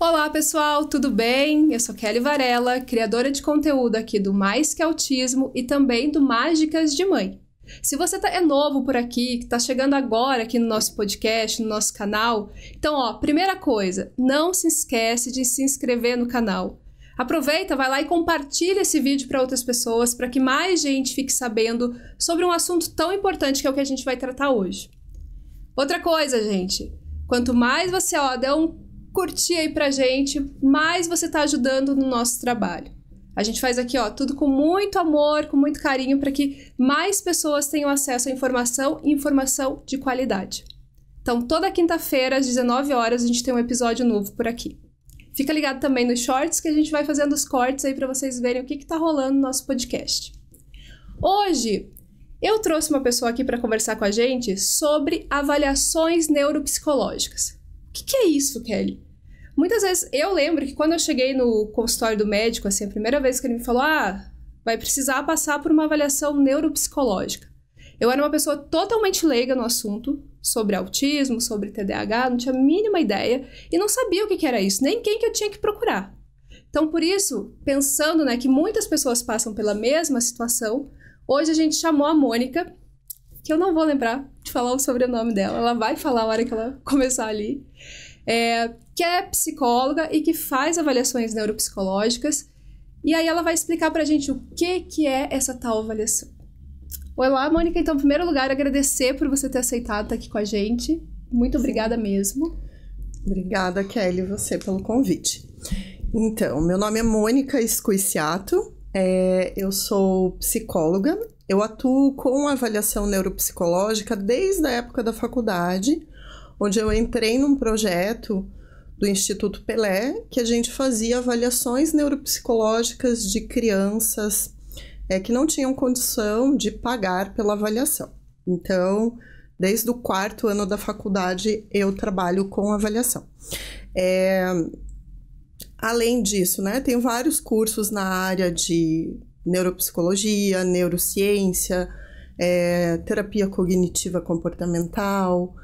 Olá, pessoal, tudo bem? Eu sou Kelly Varela, criadora de conteúdo aqui do Mais Que Autismo e também do Mágicas de Mãe. Se você tá, é novo por aqui, que está chegando agora aqui no nosso podcast, no nosso canal, então, ó, primeira coisa, não se esquece de se inscrever no canal. Aproveita, vai lá e compartilha esse vídeo para outras pessoas, para que mais gente fique sabendo sobre um assunto tão importante que é o que a gente vai tratar hoje. Outra coisa, gente, quanto mais você ó, der um curtir aí pra gente, mais você tá ajudando no nosso trabalho. A gente faz aqui, ó, tudo com muito amor, com muito carinho, para que mais pessoas tenham acesso à informação e informação de qualidade. Então, toda quinta-feira, às 19 horas, a gente tem um episódio novo por aqui. Fica ligado também nos shorts, que a gente vai fazendo os cortes aí para vocês verem o que, que tá rolando no nosso podcast. Hoje, eu trouxe uma pessoa aqui para conversar com a gente sobre avaliações neuropsicológicas. O que, que é isso, Kelly? Muitas vezes, eu lembro que quando eu cheguei no consultório do médico, assim, a primeira vez que ele me falou, ah, vai precisar passar por uma avaliação neuropsicológica. Eu era uma pessoa totalmente leiga no assunto, sobre autismo, sobre TDAH, não tinha a mínima ideia e não sabia o que, que era isso, nem quem que eu tinha que procurar. Então, por isso, pensando né, que muitas pessoas passam pela mesma situação, hoje a gente chamou a Mônica, que eu não vou lembrar de falar o sobrenome dela. Ela vai falar a hora que ela começar ali. É, que é psicóloga e que faz avaliações neuropsicológicas. E aí ela vai explicar pra gente o que, que é essa tal avaliação. Olá, Mônica. Então, em primeiro lugar, agradecer por você ter aceitado estar aqui com a gente. Muito obrigada mesmo. Obrigada, Kelly, você pelo convite. Então, meu nome é Mônica Escuiciato. é, eu sou psicóloga eu atuo com avaliação neuropsicológica desde a época da faculdade, onde eu entrei num projeto do Instituto Pelé, que a gente fazia avaliações neuropsicológicas de crianças é, que não tinham condição de pagar pela avaliação. Então, desde o quarto ano da faculdade, eu trabalho com avaliação. É, além disso, né, tem vários cursos na área de neuropsicologia, neurociência, é, terapia cognitiva comportamental.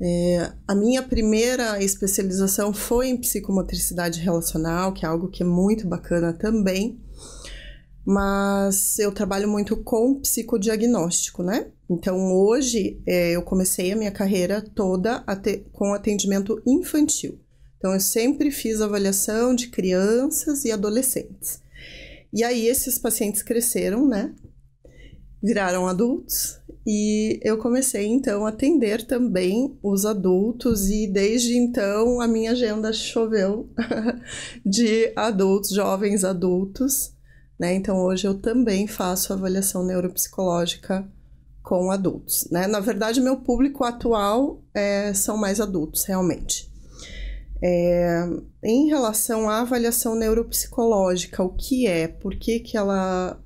É, a minha primeira especialização foi em psicomotricidade relacional, que é algo que é muito bacana também, mas eu trabalho muito com psicodiagnóstico, né? Então hoje é, eu comecei a minha carreira toda com atendimento infantil. Então eu sempre fiz avaliação de crianças e adolescentes. E aí esses pacientes cresceram, né? Viraram adultos e eu comecei então a atender também os adultos e desde então a minha agenda choveu de adultos, jovens adultos, né? Então hoje eu também faço avaliação neuropsicológica com adultos, né? Na verdade, meu público atual é, são mais adultos, realmente. É, em relação à avaliação neuropsicológica, o que é, por que, que ela.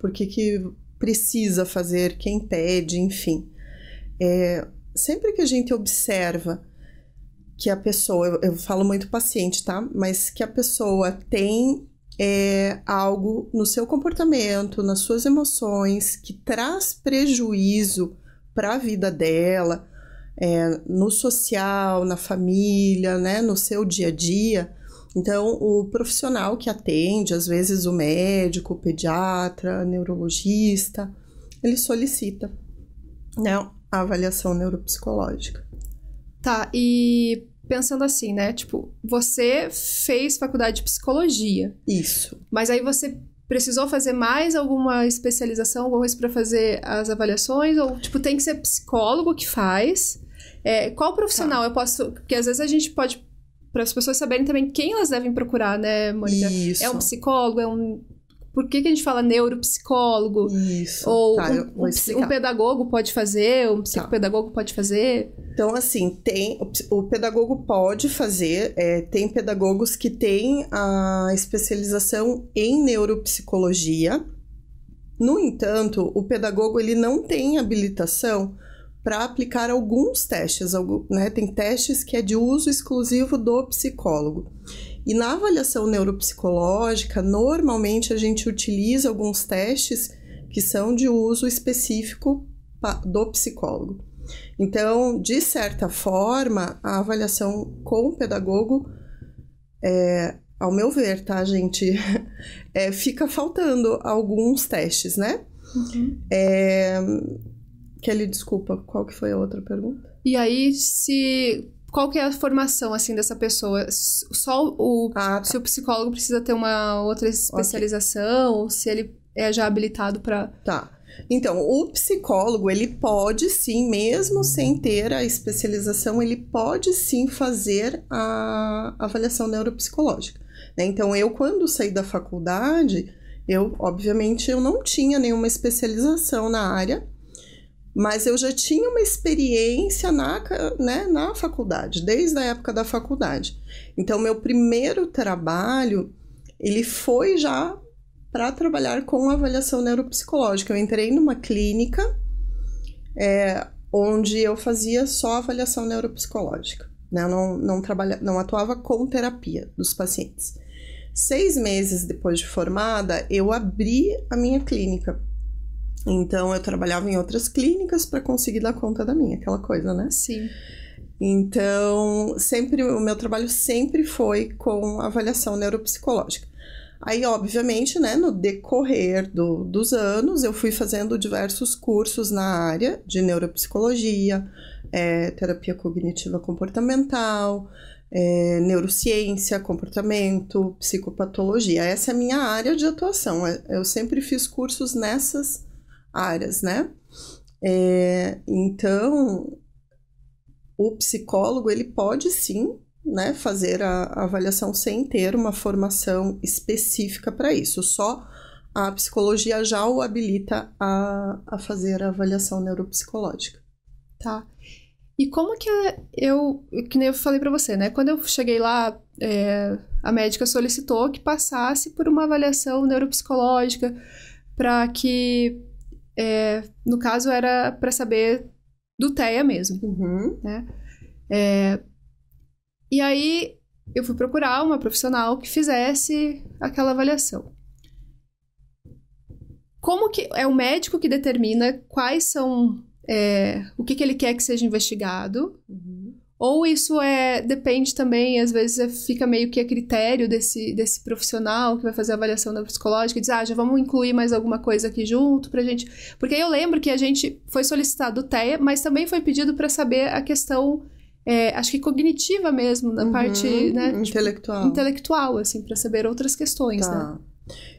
por que, que precisa fazer, quem pede, enfim. É, sempre que a gente observa que a pessoa, eu, eu, falo muito paciente, tá? Mas que a pessoa tem é, algo no seu comportamento, nas suas emoções, que traz prejuízo para a vida dela, é, no social, na família, né, no seu dia a dia. Então, o profissional que atende, às vezes o médico, o pediatra, neurologista, ele solicita né, a avaliação neuropsicológica. Tá, e pensando assim, né? Tipo, você fez faculdade de psicologia. Isso. Mas aí você precisou fazer mais alguma especialização, alguma coisa para fazer as avaliações? Ou, tipo, tem que ser psicólogo que faz? É, qual tá. profissional tá. eu posso. Porque às vezes a gente pode. Para as pessoas saberem também quem elas devem procurar, né, Mônica? Isso. É um psicólogo? É um por que, que, a gente fala neuropsicólogo? Isso. Ou tá, um, um, pedagogo pode fazer, um tá. psicopedagogo tá. pode fazer? Então, assim, tem o pedagogo pode fazer, é, tem pedagogos que têm a especialização em neuropsicologia. No entanto, o pedagogo ele não tem habilitação para aplicar alguns testes, né? Tem testes que é de uso exclusivo do psicólogo. E na avaliação neuropsicológica, normalmente a gente utiliza alguns testes que são de uso específico do psicólogo. Então, de certa forma, a avaliação com o pedagogo, é, ao meu ver, tá, gente? É, fica faltando alguns testes, né? Uhum. É, Kelly, desculpa, qual que foi a outra pergunta? E aí, se qual que é a formação, assim, dessa pessoa? Só o... Ah, tá. Se o psicólogo precisa ter uma outra especialização, okay. ou se ele é já habilitado para... Tá. Então, o psicólogo, ele pode sim, mesmo sem ter a especialização, ele pode sim fazer a avaliação neuropsicológica. Né? Então, eu, quando saí da faculdade, eu, obviamente, eu não tinha nenhuma especialização na área, mas eu já tinha uma experiência na, né, na faculdade, desde a época da faculdade. Então, meu primeiro trabalho, ele foi já para trabalhar com avaliação neuropsicológica. Eu entrei numa clínica é, onde eu fazia só avaliação neuropsicológica. Né? Eu não, não, trabalha, não atuava com terapia dos pacientes. Seis meses depois de formada, eu abri a minha clínica então eu trabalhava em outras clínicas para conseguir dar conta da minha, aquela coisa, né? Sim. Então, sempre o meu trabalho sempre foi com avaliação neuropsicológica. Aí, obviamente, né, no decorrer do, dos anos, eu fui fazendo diversos cursos na área de neuropsicologia, é, terapia cognitiva comportamental, é, neurociência, comportamento, psicopatologia. Essa é a minha área de atuação. É, eu sempre fiz cursos nessas áreas, né? É, então, o psicólogo ele pode sim né, fazer a, a avaliação sem ter uma formação específica para isso. Só a psicologia já o habilita a, a fazer a avaliação neuropsicológica. Tá? E como que eu, que nem eu falei para você, né? Quando eu cheguei lá, é, a médica solicitou que passasse por uma avaliação neuropsicológica para que é, no caso, era para saber do TEA mesmo. Uhum. Né? É, e aí eu fui procurar uma profissional que fizesse aquela avaliação. Como que é o médico que determina quais são é, o que, que ele quer que seja investigado? Uhum ou isso é depende também, às vezes é, fica meio que a critério desse, desse profissional que vai fazer a avaliação neuropsicológica e diz, ah, já vamos incluir mais alguma coisa aqui junto pra gente. Porque eu lembro que a gente foi solicitado o TEA, mas também foi pedido para saber a questão, é, acho que cognitiva mesmo, na uhum, parte né, intelectual. Tipo, intelectual, assim, para saber outras questões, tá. né?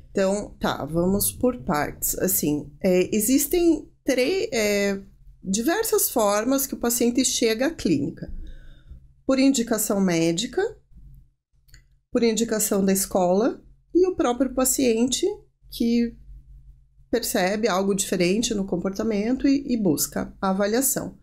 Então, tá, vamos por partes. Assim, é, existem três. É, diversas formas que o paciente chega à clínica por indicação médica, por indicação da escola e o próprio paciente que percebe algo diferente no comportamento e, e busca a avaliação.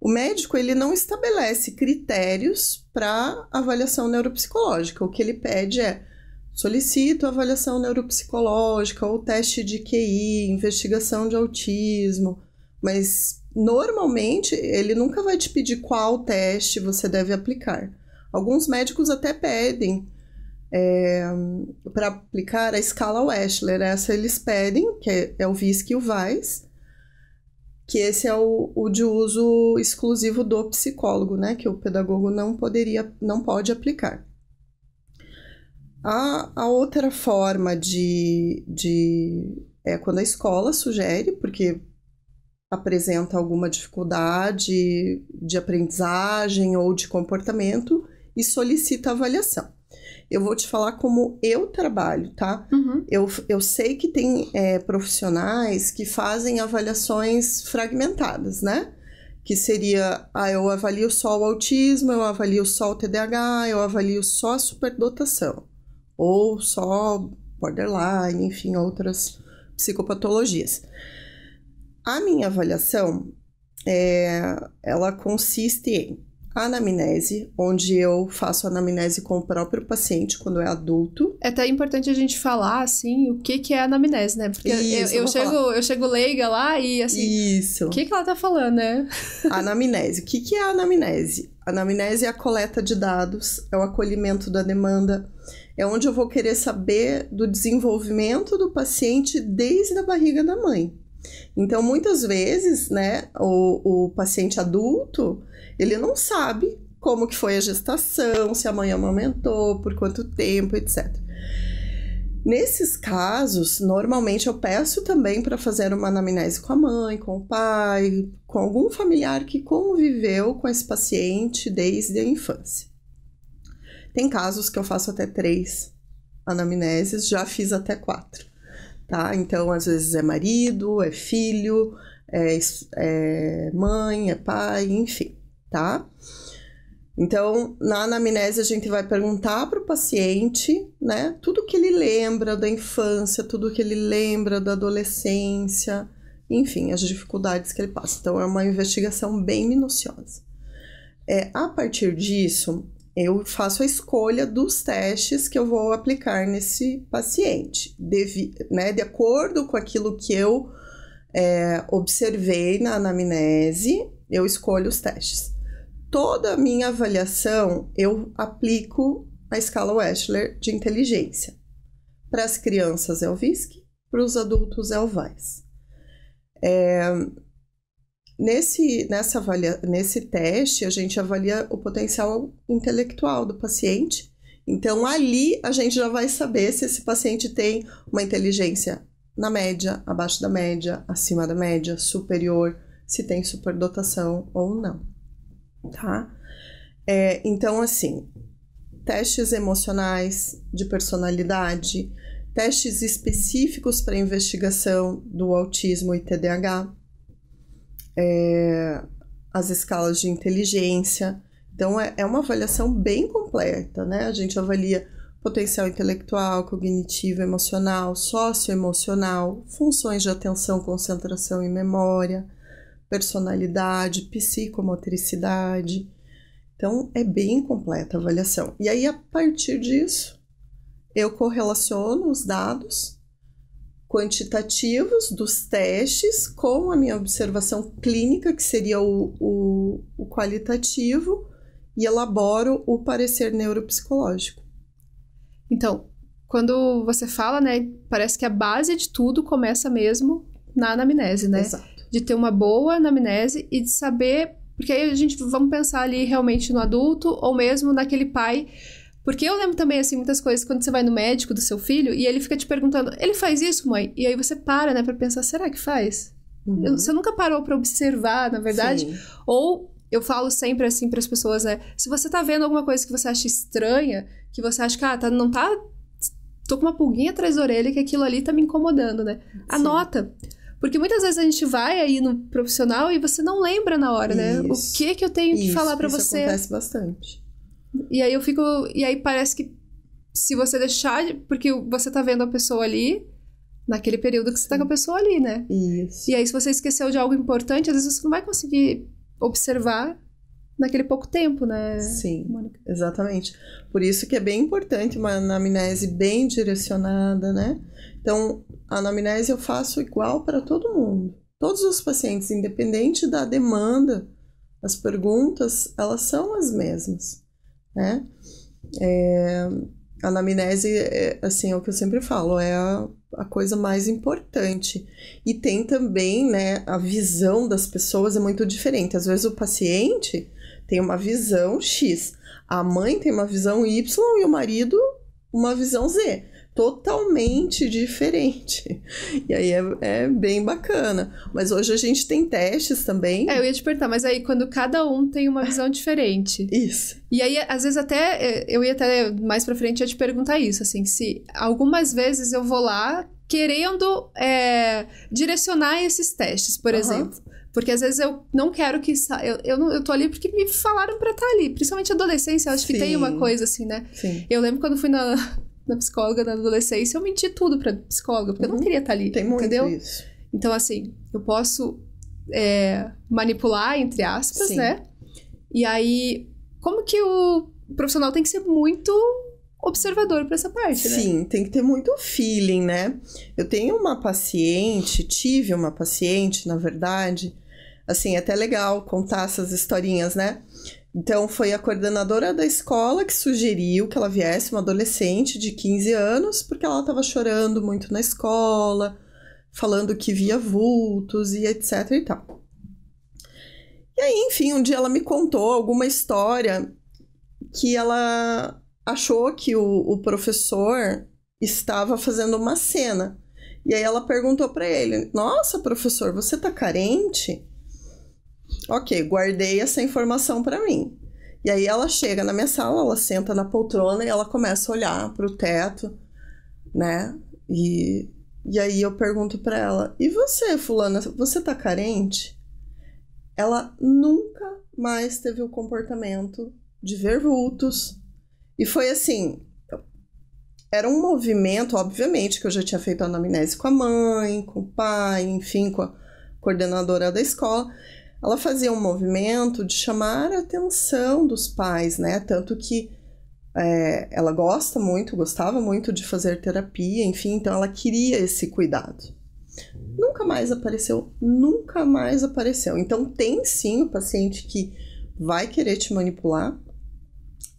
O médico ele não estabelece critérios para avaliação neuropsicológica. O que ele pede é solicito avaliação neuropsicológica ou teste de QI, investigação de autismo, mas Normalmente, ele nunca vai te pedir qual teste você deve aplicar. Alguns médicos até pedem é, para aplicar a escala Wechsler. Essa eles pedem, que é, é o VISC e o VAIS, que esse é o, o, de uso exclusivo do psicólogo, né? Que o pedagogo não poderia, não pode aplicar. A, a outra forma de, de é quando a escola sugere, porque apresenta alguma dificuldade de aprendizagem ou de comportamento e solicita avaliação. Eu vou te falar como eu trabalho, tá? Uhum. Eu, eu sei que tem é, profissionais que fazem avaliações fragmentadas, né? Que seria, ah, eu avalio só o autismo, eu avalio só o TDAH, eu avalio só a superdotação. Ou só borderline, enfim, outras psicopatologias. A minha avaliação, é, ela consiste em anamnese, onde eu faço anamnese com o próprio paciente quando é adulto. É até importante a gente falar, assim, o que, que é anamnese, né? Porque Isso, eu, eu chego, eu chego leiga lá e, assim, Isso. o que, que ela tá falando, né? Anamnese. O que, que é anamnese? anamnese é a coleta de dados, é o acolhimento da demanda, é onde eu vou querer saber do desenvolvimento do paciente desde a barriga da mãe. Então, muitas vezes, né, o, o paciente adulto, ele não sabe como que foi a gestação, se a mãe amamentou, por quanto tempo, etc. Nesses casos, normalmente eu peço também para fazer uma anamnese com a mãe, com o pai, com algum familiar que conviveu com esse paciente desde a infância. Tem casos que eu faço até três anamneses, já fiz até quatro tá? Então, às vezes é marido, é filho, é, é mãe, é pai, enfim, tá? Então, na anamnese, a gente vai perguntar para o paciente, né, tudo que ele lembra da infância, tudo que ele lembra da adolescência, enfim, as dificuldades que ele passa. Então, é uma investigação bem minuciosa. É, a partir disso, eu faço a escolha dos testes que eu vou aplicar nesse paciente, de, né, de acordo com aquilo que eu é, observei na anamnese, eu escolho os testes. Toda a minha avaliação eu aplico a escala Wechsler de inteligência. Para as crianças é o VISC, para os adultos é o VAIS. É, Nesse, nessa avalia, nesse teste, a gente avalia o potencial intelectual do paciente. Então, ali a gente já vai saber se esse paciente tem uma inteligência na média, abaixo da média, acima da média, superior, se tem superdotação ou não, tá? É, então, assim, testes emocionais de personalidade, testes específicos para investigação do autismo e TDAH, é, as escalas de inteligência. Então, é, é uma avaliação bem completa, né? A gente avalia potencial intelectual, cognitivo, emocional, socioemocional, funções de atenção, concentração e memória, personalidade, psicomotricidade. Então, é bem completa a avaliação. E aí, a partir disso, eu correlaciono os dados quantitativos dos testes com a minha observação clínica, que seria o, o, o qualitativo, e elaboro o parecer neuropsicológico. Então, quando você fala, né, parece que a base de tudo começa mesmo na anamnese, né? Exato. De ter uma boa anamnese e de saber, porque aí a gente vamos pensar ali realmente no adulto ou mesmo naquele pai porque eu lembro também, assim, muitas coisas quando você vai no médico do seu filho e ele fica te perguntando, ele faz isso, mãe? E aí você para, né, pra pensar, será que faz? Uhum. Você nunca parou para observar, na verdade? Sim. Ou eu falo sempre assim para as pessoas, é, Se você tá vendo alguma coisa que você acha estranha, que você acha que ah, tá, não tá. tô com uma pulguinha atrás da orelha que aquilo ali tá me incomodando, né? Sim. Anota. Porque muitas vezes a gente vai aí no profissional e você não lembra na hora, isso. né? O que que eu tenho isso, que falar para você? Isso acontece bastante. E aí eu fico. E aí parece que se você deixar. Porque você tá vendo a pessoa ali. Naquele período que você tá com a pessoa ali, né? Isso. E aí, se você esqueceu de algo importante, às vezes você não vai conseguir observar naquele pouco tempo, né? Sim, Mônica? exatamente. Por isso que é bem importante uma anamnese bem direcionada, né? Então, a anamnese eu faço igual para todo mundo. Todos os pacientes, independente da demanda, as perguntas, elas são as mesmas né? É, a anamnese, é, assim, é o que eu sempre falo, é a, a coisa mais importante. E tem também, né, a visão das pessoas é muito diferente. Às vezes o paciente tem uma visão X, a mãe tem uma visão Y e o marido uma visão Z totalmente diferente. E aí é, é, bem bacana. Mas hoje a gente tem testes também. É, eu ia te perguntar, mas aí quando cada um tem uma visão diferente. Isso. E aí, às vezes, até é, eu ia até mais pra frente ia te perguntar isso, assim, se algumas vezes eu vou lá querendo é, direcionar esses testes, por uhum. exemplo. Porque às vezes eu não quero que. Sa... Eu, eu, não, eu tô ali porque me falaram pra estar tá ali. Principalmente adolescência, eu acho Sim. que tem uma coisa assim, né? Sim. Eu lembro quando fui na, da psicóloga na adolescência, eu menti tudo pra psicóloga, porque uhum. eu não uhum. queria estar tá ali. Tem muito entendeu? isso. Então, assim, eu posso é, manipular, entre aspas, Sim. né? E aí, como que o profissional tem que ser muito observador para essa parte, né? Sim, tem que ter muito feeling, né? Eu tenho uma paciente, tive uma paciente, na verdade, assim, é até legal contar essas historinhas, né? Então, foi a coordenadora da escola que sugeriu que ela viesse, uma adolescente de 15 anos, porque ela estava chorando muito na escola, falando que via vultos e etc e tal. E aí, enfim, um dia ela me contou alguma história que ela achou que o, o professor estava fazendo uma cena. E aí ela perguntou para ele: Nossa, professor, você tá carente? Ok, guardei essa informação para mim. E aí ela chega na minha sala, ela senta na poltrona e ela começa a olhar para o teto, né? E, e aí eu pergunto para ela: "E você, fulana, você tá carente?" Ela nunca mais teve o comportamento de ver vultos. E foi assim, era um movimento, obviamente, que eu já tinha feito a anamnese com a mãe, com o pai, enfim, com a coordenadora da escola ela fazia um movimento de chamar a atenção dos pais, né? Tanto que é, ela gosta muito, gostava muito de fazer terapia, enfim, então ela queria esse cuidado. Nunca mais apareceu, nunca mais apareceu. Então tem sim o paciente que vai querer te manipular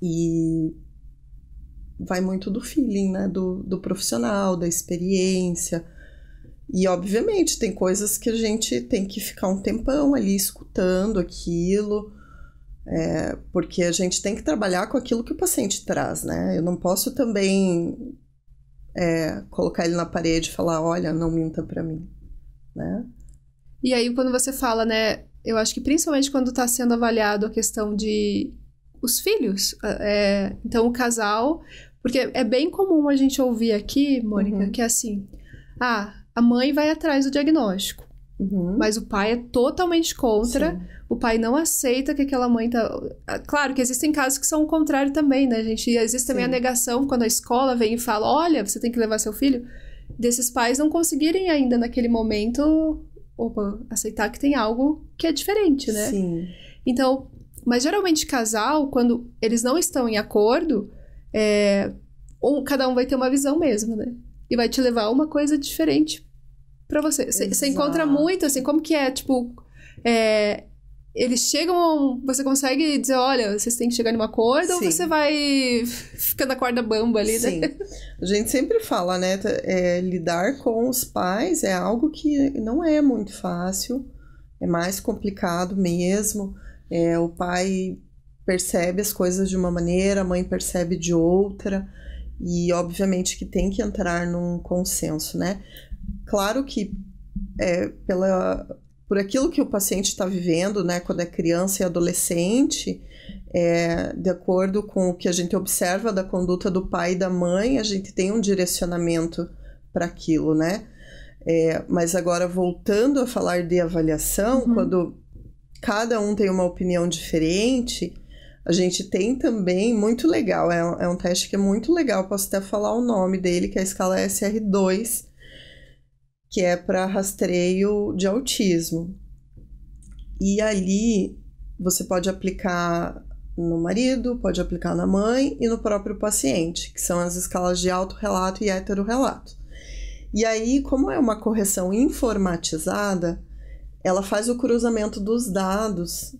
e vai muito do feeling, né? Do, do profissional, da experiência e obviamente tem coisas que a gente tem que ficar um tempão ali escutando aquilo, é, porque a gente tem que trabalhar com aquilo que o paciente traz, né? Eu não posso também é, colocar ele na parede e falar, olha, não minta para mim, né? E aí quando você fala, né? Eu acho que principalmente quando está sendo avaliado a questão de os filhos, é, então o casal, porque é bem comum a gente ouvir aqui, Mônica, uhum. que é assim, ah, a mãe vai atrás do diagnóstico. Uhum. Mas o pai é totalmente contra. Sim. O pai não aceita que aquela mãe tá. Ah, claro que existem casos que são o contrário também, né, gente? E existe também Sim. a negação quando a escola vem e fala: olha, você tem que levar seu filho. Desses pais não conseguirem ainda naquele momento opa, aceitar que tem algo que é diferente, né? Sim. Então, mas geralmente casal, quando eles não estão em acordo, é, um, cada um vai ter uma visão mesmo, né? E vai te levar a uma coisa diferente para você? Você encontra muito, assim, como que é, tipo, é, eles chegam, você consegue dizer, olha, vocês têm que chegar em um acordo ou você vai ficando a corda bamba ali, né? Sim. A gente sempre fala, né, é, lidar com os pais é algo que não é muito fácil, é mais complicado mesmo, é, o pai percebe as coisas de uma maneira, a mãe percebe de outra, e obviamente que tem que entrar num consenso, né? Claro que é, pela, por aquilo que o paciente está vivendo, né, quando é criança e adolescente, é, de acordo com o que a gente observa da conduta do pai e da mãe, a gente tem um direcionamento para aquilo, né? É, mas agora, voltando a falar de avaliação, uhum. quando cada um tem uma opinião diferente, a gente tem também, muito legal, é, é, um teste que é muito legal, posso até falar o nome dele, que é a escala SR2, que é para rastreio de autismo. E ali você pode aplicar no marido, pode aplicar na mãe e no próprio paciente, que são as escalas de autorrelato e heterorelato. E aí, como é uma correção informatizada, ela faz o cruzamento dos dados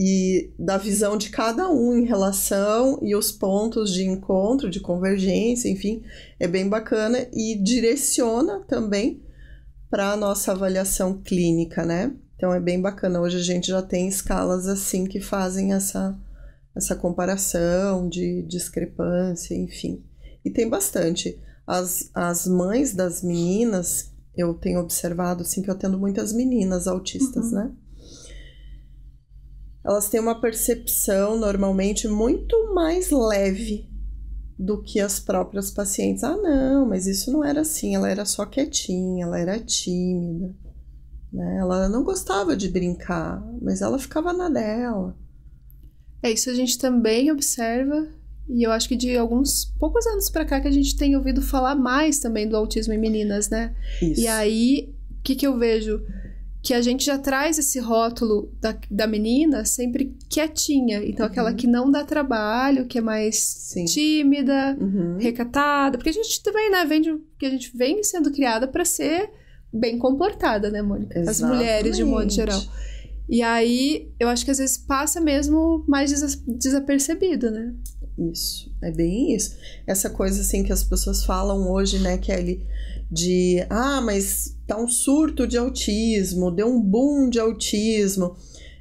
e da visão de cada um em relação e os pontos de encontro, de convergência, enfim, é bem bacana e direciona também para a nossa avaliação clínica, né? Então é bem bacana. Hoje a gente já tem escalas assim que fazem essa, essa comparação de discrepância, enfim. E tem bastante. As, as mães das meninas, eu tenho observado assim que eu tendo muitas meninas autistas, uhum. né? Elas têm uma percepção normalmente muito mais leve do que as próprias pacientes. Ah, não, mas isso não era assim, ela era só quietinha, ela era tímida, né? Ela não gostava de brincar, mas ela ficava na dela. É isso a gente também observa e eu acho que de alguns poucos anos para cá que a gente tem ouvido falar mais também do autismo em meninas, né? Isso. E aí, o que que eu vejo? que a gente já traz esse rótulo da, da menina sempre quietinha. Então, uhum. aquela que não dá trabalho, que é mais Sim. tímida, uhum. recatada. Porque a gente também, né, vem de, que a gente vem sendo criada para ser bem comportada, né, Mônica? Exatamente. As mulheres, de um modo geral. E aí, eu acho que às vezes passa mesmo mais desapercebido, né? Isso, é bem isso. Essa coisa, assim, que as pessoas falam hoje, né, Kelly? de ah, mas tá um surto de autismo, deu um boom de autismo.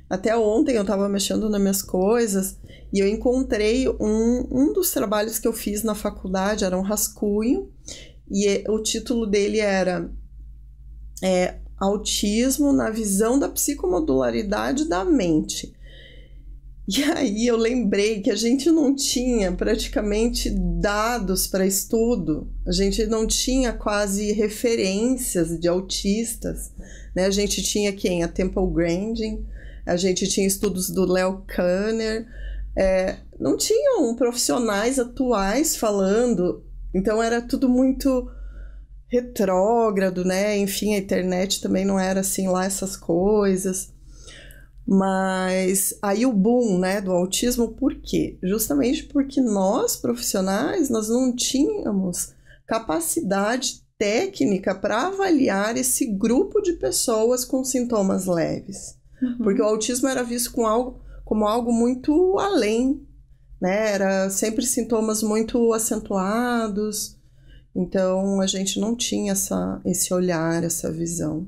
Até ontem eu estava mexendo nas minhas coisas e eu encontrei um, um dos trabalhos que eu fiz na faculdade, era um rascunho, e é, o título dele era é, Autismo na visão da psicomodularidade da mente. E aí eu lembrei que a gente não tinha praticamente dados para estudo, a gente não tinha quase referências de autistas, né? A gente tinha quem? A Temple Grandin, a gente tinha estudos do Léo Kanner, é, não tinham profissionais atuais falando, então era tudo muito retrógrado, né? Enfim, a internet também não era assim lá essas coisas. Mas aí o boom, né, do autismo, por quê? Justamente porque nós profissionais nós não tínhamos capacidade técnica para avaliar esse grupo de pessoas com sintomas leves. Uhum. Porque o autismo era visto com algo, como algo muito além, né? Era sempre sintomas muito acentuados. Então a gente não tinha essa, esse olhar, essa visão.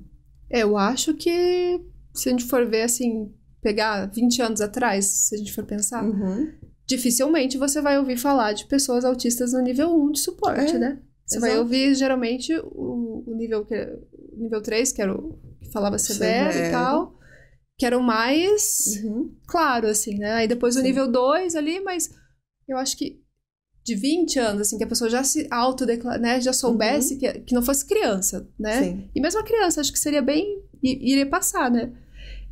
É, eu acho que se a gente for ver assim, pegar 20 anos atrás, se a gente for pensar, uhum. dificilmente você vai ouvir falar de pessoas autistas no nível 1 de suporte, é, né? Você vai ouvir geralmente o, o nível que, nível 3, que era o que falava severo, severo. e é. tal, que era o mais uhum. claro, assim, né? Aí depois Sim. o nível 2 ali, mas eu acho que de 20 anos, assim, que a pessoa já se autodeclara, né? Já soubesse uhum. que, que não fosse criança, né? Sim. E mesmo a criança, acho que seria bem. iria passar, né?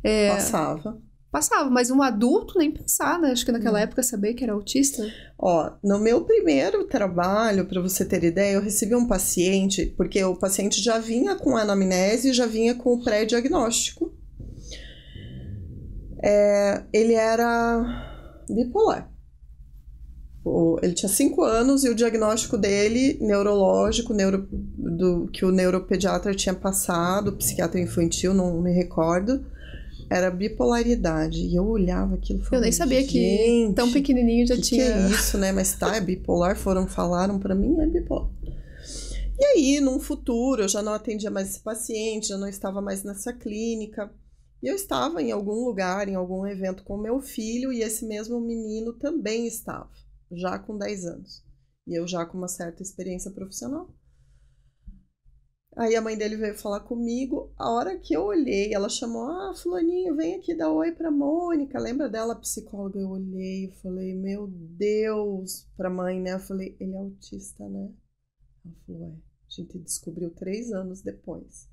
É, passava. Passava, mas um adulto nem pensava né? Acho que naquela hum. época saber que era autista. Ó, no meu primeiro trabalho, para você ter ideia, eu recebi um paciente, porque o paciente já vinha com anamnese, já vinha com o pré-diagnóstico. É, ele era bipolar. Ele tinha 5 anos e o diagnóstico dele, neurológico, neuro, do, que o neuropediatra tinha passado, psiquiatra infantil, não me recordo, era bipolaridade. E eu olhava aquilo e Eu nem sabia que tão pequenininho já que tinha. Que é isso, né? Mas tá, é bipolar. Foram, falaram para mim, é bipolar. E aí, num futuro, eu já não atendia mais esse paciente, já não estava mais nessa clínica. E eu estava em algum lugar, em algum evento com meu filho, e esse mesmo menino também estava, já com 10 anos. E eu já com uma certa experiência profissional. Aí a mãe dele veio falar comigo. A hora que eu olhei, ela chamou: Ah, Fulaninho, vem aqui dar oi pra Mônica. Lembra dela, psicóloga? Eu olhei e falei: Meu Deus, pra mãe, né? Eu falei: Ele é autista, né? Ela falou: É. A gente descobriu três anos depois.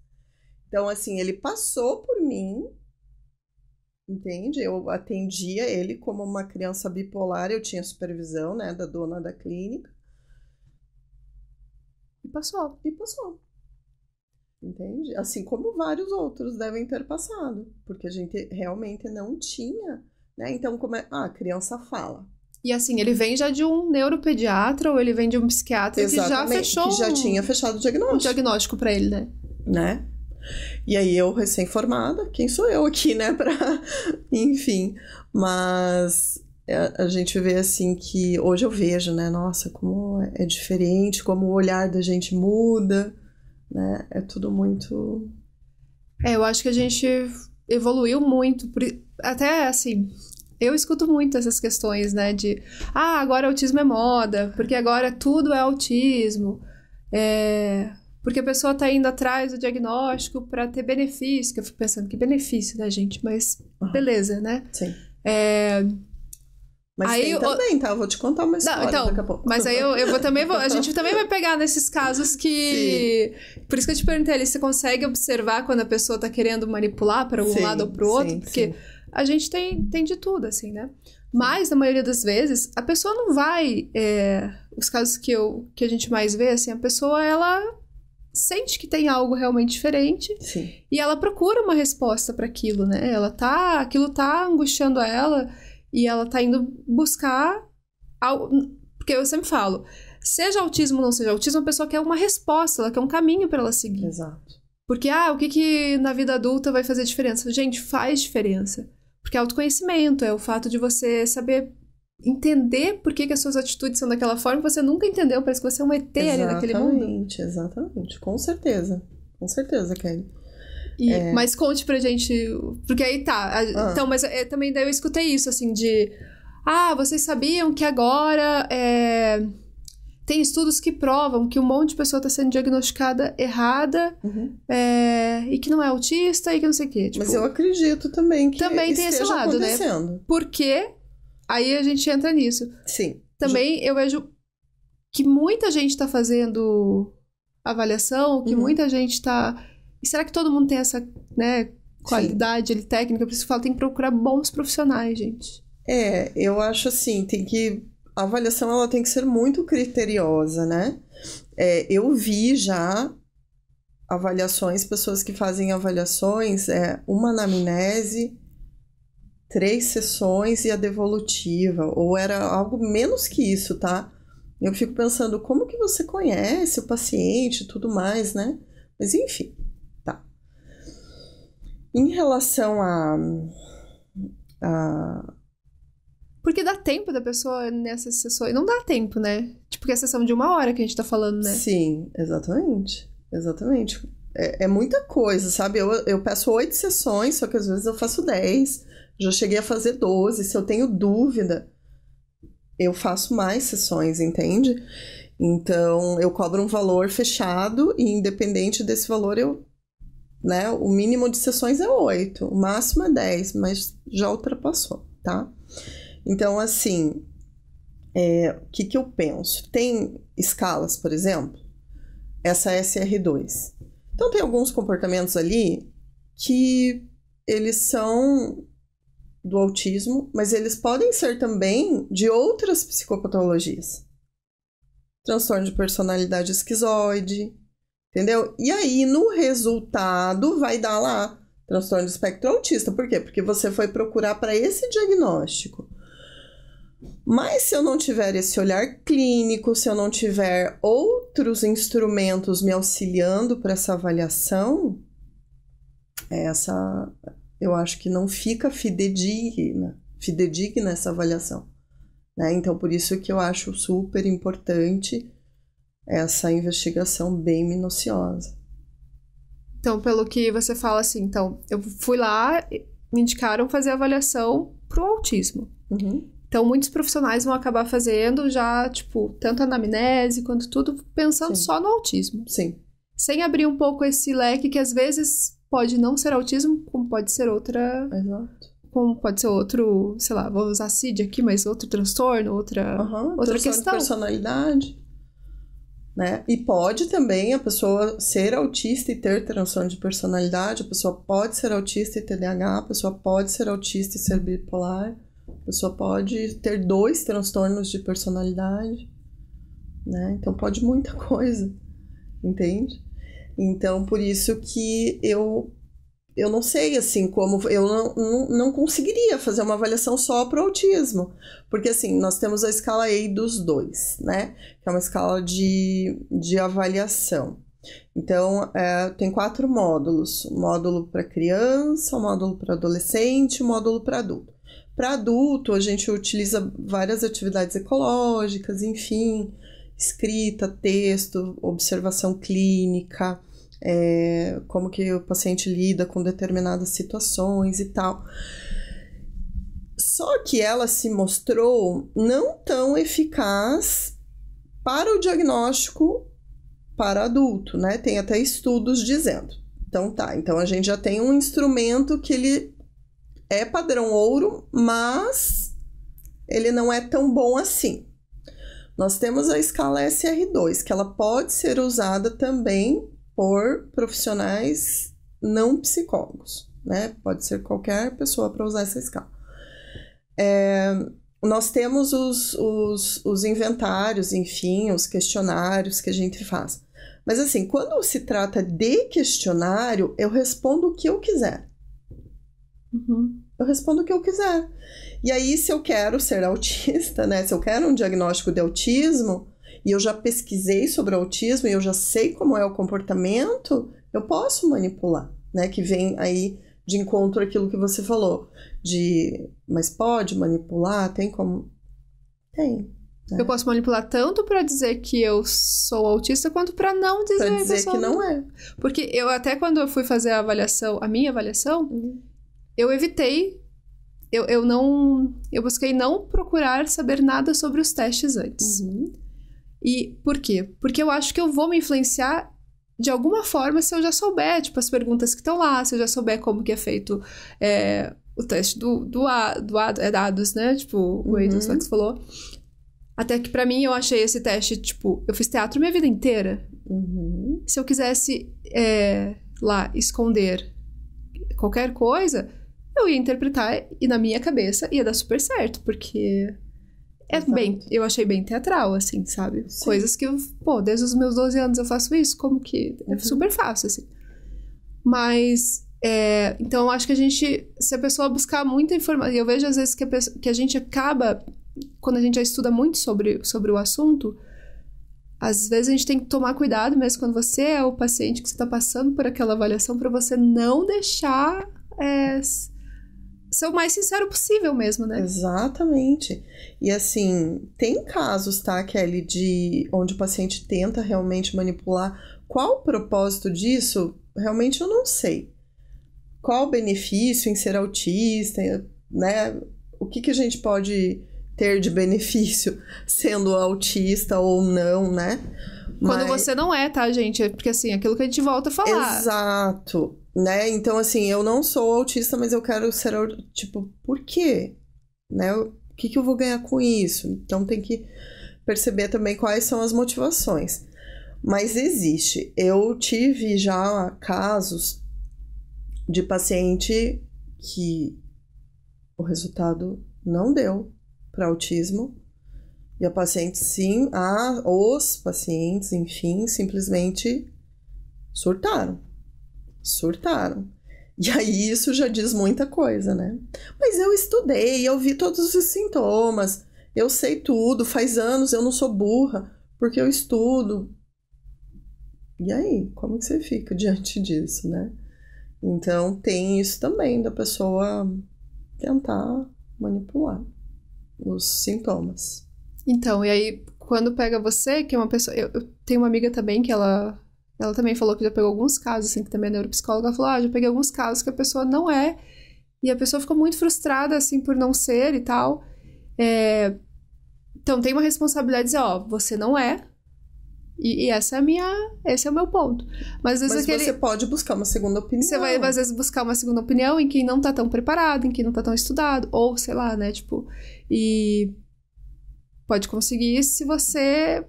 Então, assim, ele passou por mim, entende? Eu atendia ele como uma criança bipolar, eu tinha supervisão, né, da dona da clínica. E passou, e passou entende? Assim como vários outros devem ter passado, porque a gente realmente não tinha, né? Então, como é. Ah, a criança fala. E assim, ele vem já de um neuropediatra ou ele vem de um psiquiatra Exatamente, que já fechou. Que já tinha fechado o diagnóstico. Um diagnóstico para ele, né? Né? E aí eu recém-formada, quem sou eu aqui, né, para enfim, mas é, a gente vê assim que hoje eu vejo, né, nossa, como é diferente, como o olhar da gente muda, né? É tudo muito. É, eu acho que a gente evoluiu muito, até assim. Eu escuto muito essas questões, né? De ah, agora autismo é moda, porque agora tudo é autismo. É, porque a pessoa está indo atrás do diagnóstico para ter benefício. Que eu fico pensando, que benefício, né, gente? Mas uhum. beleza, né? Sim. É, mas aí, tem também, tá? Eu vou te contar uma história não, então, daqui a pouco. Mas aí eu, eu vou também vou, a gente também vai pegar nesses casos que. Sim. Por isso que eu te perguntei ali, você consegue observar quando a pessoa tá querendo manipular para um sim, lado ou pro outro? Sim, porque a gente tem, tem de tudo, assim, né? Mas, na maioria das vezes, a pessoa não vai. É, os casos que, eu, que a gente mais vê, assim, a pessoa ela sente que tem algo realmente diferente Sim. e ela procura uma resposta para aquilo, né? Ela tá, aquilo tá angustiando ela e ela tá indo buscar. Ao... Porque eu sempre falo, seja autismo ou não seja autismo, a pessoa quer uma resposta, ela quer um caminho para ela seguir. Exato. Porque, ah, o que, que na vida adulta vai fazer diferença? Gente, faz diferença. Porque é autoconhecimento, é o fato de você saber entender por que, que as suas atitudes são daquela forma que você nunca entendeu, parece que você é um ET exatamente, ali naquele mundo. Exatamente, exatamente, com certeza. Com certeza, Kelly. E, é... Mas conte pra gente. Porque aí tá. ah. Então, mas é, também daí eu escutei isso, assim, de. Ah, vocês sabiam que agora é, tem estudos que provam que um monte de pessoa está sendo diagnosticada errada uhum. é, e que não é autista e que não sei o quê. Tipo, mas eu acredito também que também tem esse lado, né? Porque aí a gente entra nisso. Sim. Também eu vejo que muita gente está fazendo avaliação, que uhum. muita gente está e será que todo mundo tem essa né, qualidade ali, técnica? Por isso que eu falo, tem que procurar bons profissionais, gente. É, eu acho assim, tem que. A avaliação ela tem que ser muito criteriosa, né? É, eu vi já avaliações, pessoas que fazem avaliações, é uma anamnese, três sessões e a devolutiva, ou era algo menos que isso, tá? Eu fico pensando como que você conhece o paciente e tudo mais, né? Mas enfim. Em relação a, a... Porque dá tempo da pessoa nessas sessões. Não dá tempo, né? Tipo, que é a sessão de uma hora que a gente tá falando, né? Sim, exatamente. Exatamente. É, é muita coisa, sabe? Eu, eu peço oito sessões, só que às vezes eu faço dez. Já cheguei a fazer doze. Se eu tenho dúvida, eu faço mais sessões, entende? Então, eu cobro um valor fechado e, independente desse valor, eu né? O mínimo de sessões é oito, o máximo é dez, mas já ultrapassou, tá? Então, assim, é, o que, que eu penso? Tem escalas, por exemplo, essa SR2. Então, tem alguns comportamentos ali que eles são do autismo, mas eles podem ser também de outras psicopatologias. Transtorno de personalidade esquizoide, Entendeu? E aí, no resultado, vai dar lá transtorno do espectro autista. Por quê? Porque você foi procurar para esse diagnóstico. Mas se eu não tiver esse olhar clínico, se eu não tiver outros instrumentos me auxiliando para essa avaliação, é essa eu acho que não fica fidedigna, fidedigna essa avaliação. Né? Então, por isso que eu acho super importante essa investigação bem minuciosa. Então, pelo que você fala assim, então, eu fui lá, me indicaram fazer avaliação para o autismo. Uhum. Então, muitos profissionais vão acabar fazendo já, tipo, tanto anamnese quanto tudo, pensando Sim. só no autismo. Sim. Sem abrir um pouco esse leque que às vezes pode não ser autismo, como pode ser outra. Exato. Como pode ser outro, sei lá, vou usar CID aqui, mas outro transtorno, outra, uhum, outra transtorno questão. De personalidade né? E pode também a pessoa ser autista e ter transtorno de personalidade, a pessoa pode ser autista e TDAH, a pessoa pode ser autista e ser bipolar, a pessoa pode ter dois transtornos de personalidade, né? Então pode muita coisa, entende? Então por isso que eu eu não sei assim como eu não, não, não conseguiria fazer uma avaliação só para o autismo, porque assim nós temos a escala EI dos dois, né? Que é uma escala de, de avaliação. Então é, tem quatro módulos: módulo para criança, módulo para adolescente, um módulo para adulto. Para adulto a gente utiliza várias atividades ecológicas, enfim, escrita, texto, observação clínica é, como que o paciente lida com determinadas situações e tal. Só que ela se mostrou não tão eficaz para o diagnóstico para adulto, né? Tem até estudos dizendo. Então tá, então a gente já tem um instrumento que ele é padrão ouro, mas ele não é tão bom assim. Nós temos a escala SR2, que ela pode ser usada também por profissionais não psicólogos, né? Pode ser qualquer pessoa para usar essa escala. É, nós temos os, os, os inventários, enfim, os questionários que a gente faz. Mas assim, quando se trata de questionário, eu respondo o que eu quiser. Uhum. Eu respondo o que eu quiser. E aí, se eu quero ser autista, né? Se eu quero um diagnóstico de autismo, e eu já pesquisei sobre o autismo e eu já sei como é o comportamento, eu posso manipular, né? Que vem aí de encontro aquilo que você falou, de mas pode manipular, tem como tem. Né? Eu posso manipular tanto para dizer que eu sou autista quanto para não dizer, pra dizer que, que não é. Porque eu até quando eu fui fazer a avaliação, a minha avaliação, uhum. eu evitei eu, eu não eu busquei não procurar saber nada sobre os testes antes. Uhum. E por quê? Porque eu acho que eu vou me influenciar de alguma forma se eu já souber, tipo, as perguntas que estão lá, se eu já souber como que é feito é, o teste do, do, a, do a, é dados, né? Tipo, o uhum. Eidos uhum. lá falou. Até que para mim eu achei esse teste, tipo, eu fiz teatro minha vida inteira. Uhum. Se eu quisesse é, lá esconder qualquer coisa, eu ia interpretar e na minha cabeça ia dar super certo, porque é Exato. bem, eu achei bem teatral, assim, sabe? Sim. Coisas que, eu, pô, desde os meus 12 anos eu faço isso, como que. É uhum. super fácil, assim. Mas. É, então, acho que a gente. Se a pessoa buscar muita informação. Eu vejo, às vezes, que a, pessoa, que a gente acaba. Quando a gente já estuda muito sobre, sobre o assunto, às vezes a gente tem que tomar cuidado mesmo quando você é o paciente que você está passando por aquela avaliação para você não deixar é, ser o mais sincero possível mesmo, né? Exatamente. E assim, tem casos, tá, Kelly, de onde o paciente tenta realmente manipular. Qual o propósito disso? Realmente eu não sei. Qual o benefício em ser autista, eh, né? O que, que a gente pode ter de benefício sendo autista ou não, né? Quando Mas... você não é, tá, gente? É porque assim, é aquilo que a gente volta a falar. Exato. Né? Então, assim, eu não sou autista, mas eu quero ser. Tipo, por quê? Né? O que, que eu vou ganhar com isso? Então, tem que perceber também quais são as motivações. Mas existe. Eu tive já casos de paciente que o resultado não deu para autismo. E a paciente, sim, a, os pacientes, enfim, simplesmente surtaram surtaram. E aí isso já diz muita coisa, né? Mas eu estudei, eu vi todos os sintomas, eu sei tudo, faz anos eu não sou burra, porque eu estudo. E aí, como que você fica diante disso, né? Então tem isso também da pessoa tentar manipular os sintomas. Então, e aí quando pega você, que é uma pessoa, eu, eu tenho uma amiga também que ela ela também falou que já pegou alguns casos, assim, que também é neuropsicóloga, falou, ah, já peguei alguns casos que a pessoa não é, e a pessoa ficou muito frustrada, assim, por não ser e tal. É... Então, tem uma responsabilidade de dizer, ó, você não é, e, e, essa é a minha, esse é o meu ponto. Mas, às vezes, Mas aquele, você pode buscar uma segunda opinião. Você vai, às vezes, buscar uma segunda opinião em quem não tá tão preparado, em quem não tá tão estudado, ou sei lá, né? Tipo, e pode conseguir se você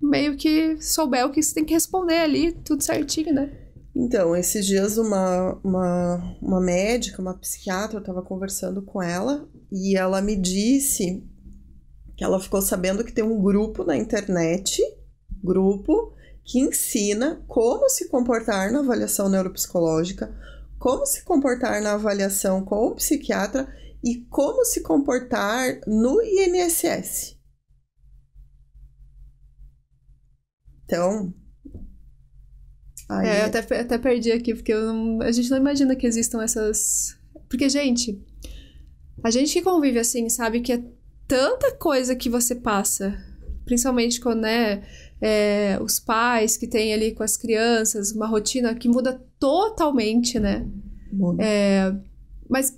meio que souber o que você tem que responder ali, tudo certinho, né? Então, esses dias uma, uma, uma médica, uma psiquiatra, eu estava conversando com ela e ela me disse que ela ficou sabendo que tem um grupo na internet, grupo, que ensina como se comportar na avaliação neuropsicológica, como se comportar na avaliação com o psiquiatra e como se comportar no INSS. Então. Aí... É, eu até, até perdi aqui, porque não, a gente não imagina que existam essas. Porque, gente, a gente que convive assim, sabe que é tanta coisa que você passa. Principalmente quando, né? É, os pais que tem ali com as crianças, uma rotina que muda totalmente, né? É, mas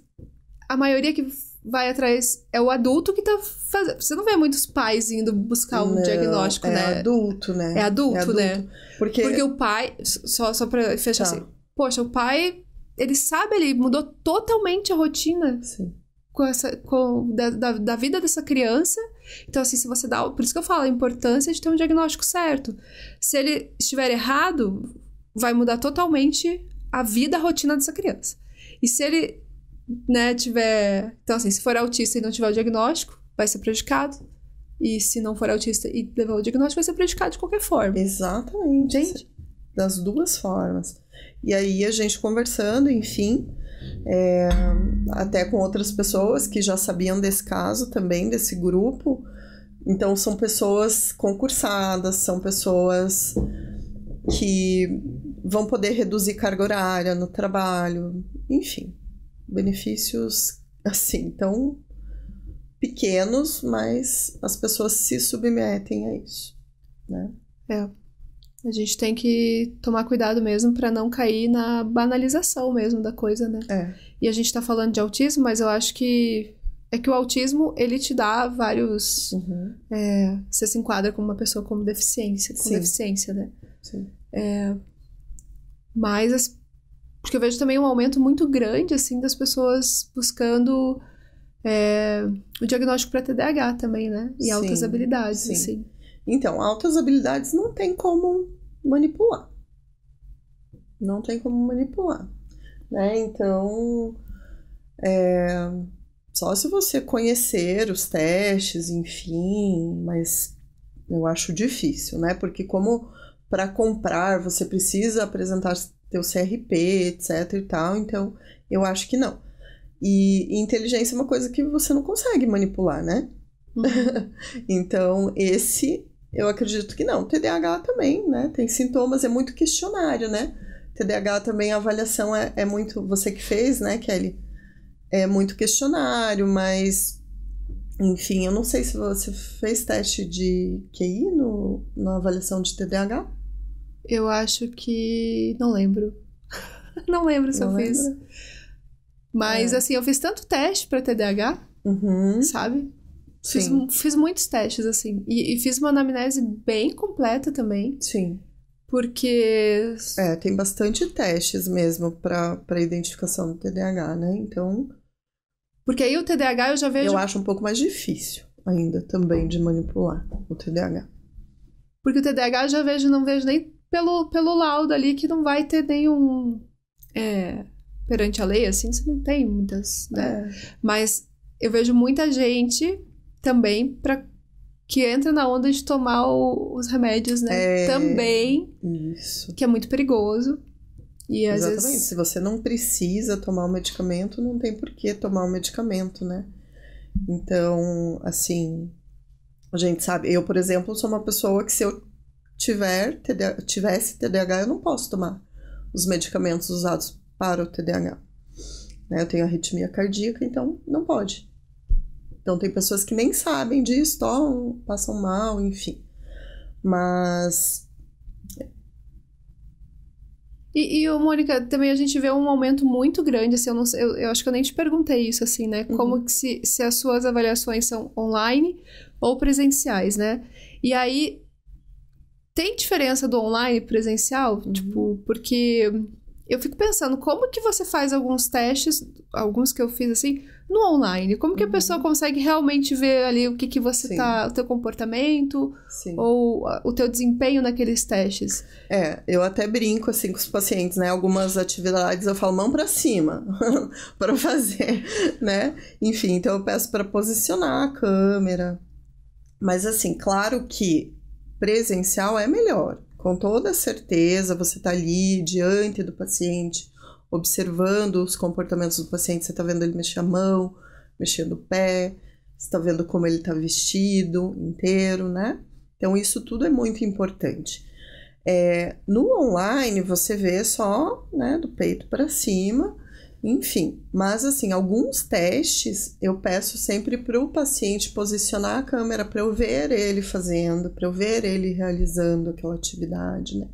a maioria que vai atrás. É o adulto que tá fazendo. Você não vê muitos pais indo buscar um não, diagnóstico, é né? Adulto, né? É adulto, é né? adulto, né? Porque... Porque o pai. Só, só pra fechar tá. assim. Poxa, o pai. Ele sabe, ele mudou totalmente a rotina. Sim. Com essa, com, da, da, da vida dessa criança. Então, assim, se você dá. Por isso que eu falo a importância de ter um diagnóstico certo. Se ele estiver errado, vai mudar totalmente a vida, a rotina dessa criança. E se ele né, tiver. Então, assim, se for autista e não tiver o diagnóstico, vai ser prejudicado. E se não for autista e levar o diagnóstico, vai ser prejudicado de qualquer forma. Exatamente. Gente. Das duas formas. E aí a gente conversando, enfim, é, até com outras pessoas que já sabiam desse caso também, desse grupo. Então são pessoas concursadas, são pessoas que vão poder reduzir carga horária no trabalho, enfim benefícios assim tão pequenos, mas as pessoas se submetem a isso, né? É. A gente tem que tomar cuidado mesmo para não cair na banalização mesmo da coisa, né? É. E a gente está falando de autismo, mas eu acho que é que o autismo ele te dá vários, uhum. é, você se enquadra como uma pessoa com deficiência, com Sim. deficiência, né? Sim. É, mas as porque eu vejo também um aumento muito grande, assim, das pessoas buscando é, o diagnóstico para TDAH também, né? E sim, altas habilidades, sim. assim. Então, altas habilidades não tem como manipular. Não tem como manipular, né? Então, é, só se você conhecer os testes, enfim, mas eu acho difícil, né? Porque como para comprar você precisa apresentar teu CRP, etc e tal. Então, eu acho que não. E, e inteligência é uma coisa que você não consegue manipular, né? Uhum. então, esse eu acredito que não. TDAH também, né? Tem sintomas, é muito questionário, né? TDAH também a avaliação é, é muito. Você que fez, né, Kelly? É muito questionário, mas. Enfim, eu não sei se você fez teste de QI no, na avaliação de TDAH. Eu acho que. Não lembro. não lembro se não eu fiz. Mas, é. assim, eu fiz tanto teste para TDAH, uhum. sabe? Fiz, fiz, muitos testes, assim. E, e, fiz uma anamnese bem completa também. Sim. Porque. É, tem bastante testes mesmo para identificação do TDAH, né? Então. Porque aí o TDAH eu já vejo. Eu acho um pouco mais difícil ainda também de manipular o TDAH. Porque o TDAH eu já vejo, não vejo nem pelo, pelo laudo ali que não vai ter nenhum. É, perante a lei, assim, você não tem muitas, né? É. Mas eu vejo muita gente também para que entra na onda de tomar o, os remédios, né? É... Também. Isso. Que é muito perigoso. E às Exatamente. Vezes... Se você não precisa tomar o medicamento, não tem por que tomar o medicamento, né? Então, assim, a gente sabe, eu, por exemplo, sou uma pessoa que se eu tiver tivesse TDAH, eu não posso tomar os medicamentos usados para o TDAH. Né? Eu tenho arritmia cardíaca, então não pode. Então tem pessoas que nem sabem disso, tomam, passam mal, enfim. Mas e, e Mônica, também a gente vê um aumento muito grande, assim, eu, não, eu, eu acho que eu nem te perguntei isso, assim, né? Uhum. Como que se, se as suas avaliações são online ou presenciais, né? E aí, tem diferença do online e presencial? Uhum. Tipo, porque eu fico pensando como que você faz alguns testes, alguns que eu fiz assim, no online. Como que uhum. a pessoa consegue realmente ver ali o que que você Sim. tá, o teu comportamento Sim. ou o teu desempenho naqueles testes? É, eu até brinco assim com os pacientes, né? Algumas atividades eu falo mão para cima para fazer, né? Enfim, então eu peço para posicionar a câmera. Mas assim, claro que presencial é melhor. Com toda certeza, você está ali diante do paciente, observando os comportamentos do paciente, você está vendo ele mexer a mão, mexendo o pé, está vendo como ele está vestido inteiro, né? Então, isso tudo é muito importante. É, no online, você vê só né, do peito para cima, enfim, mas assim, alguns testes eu peço sempre para o paciente posicionar a câmera para eu ver ele fazendo, para eu ver ele realizando aquela atividade, né?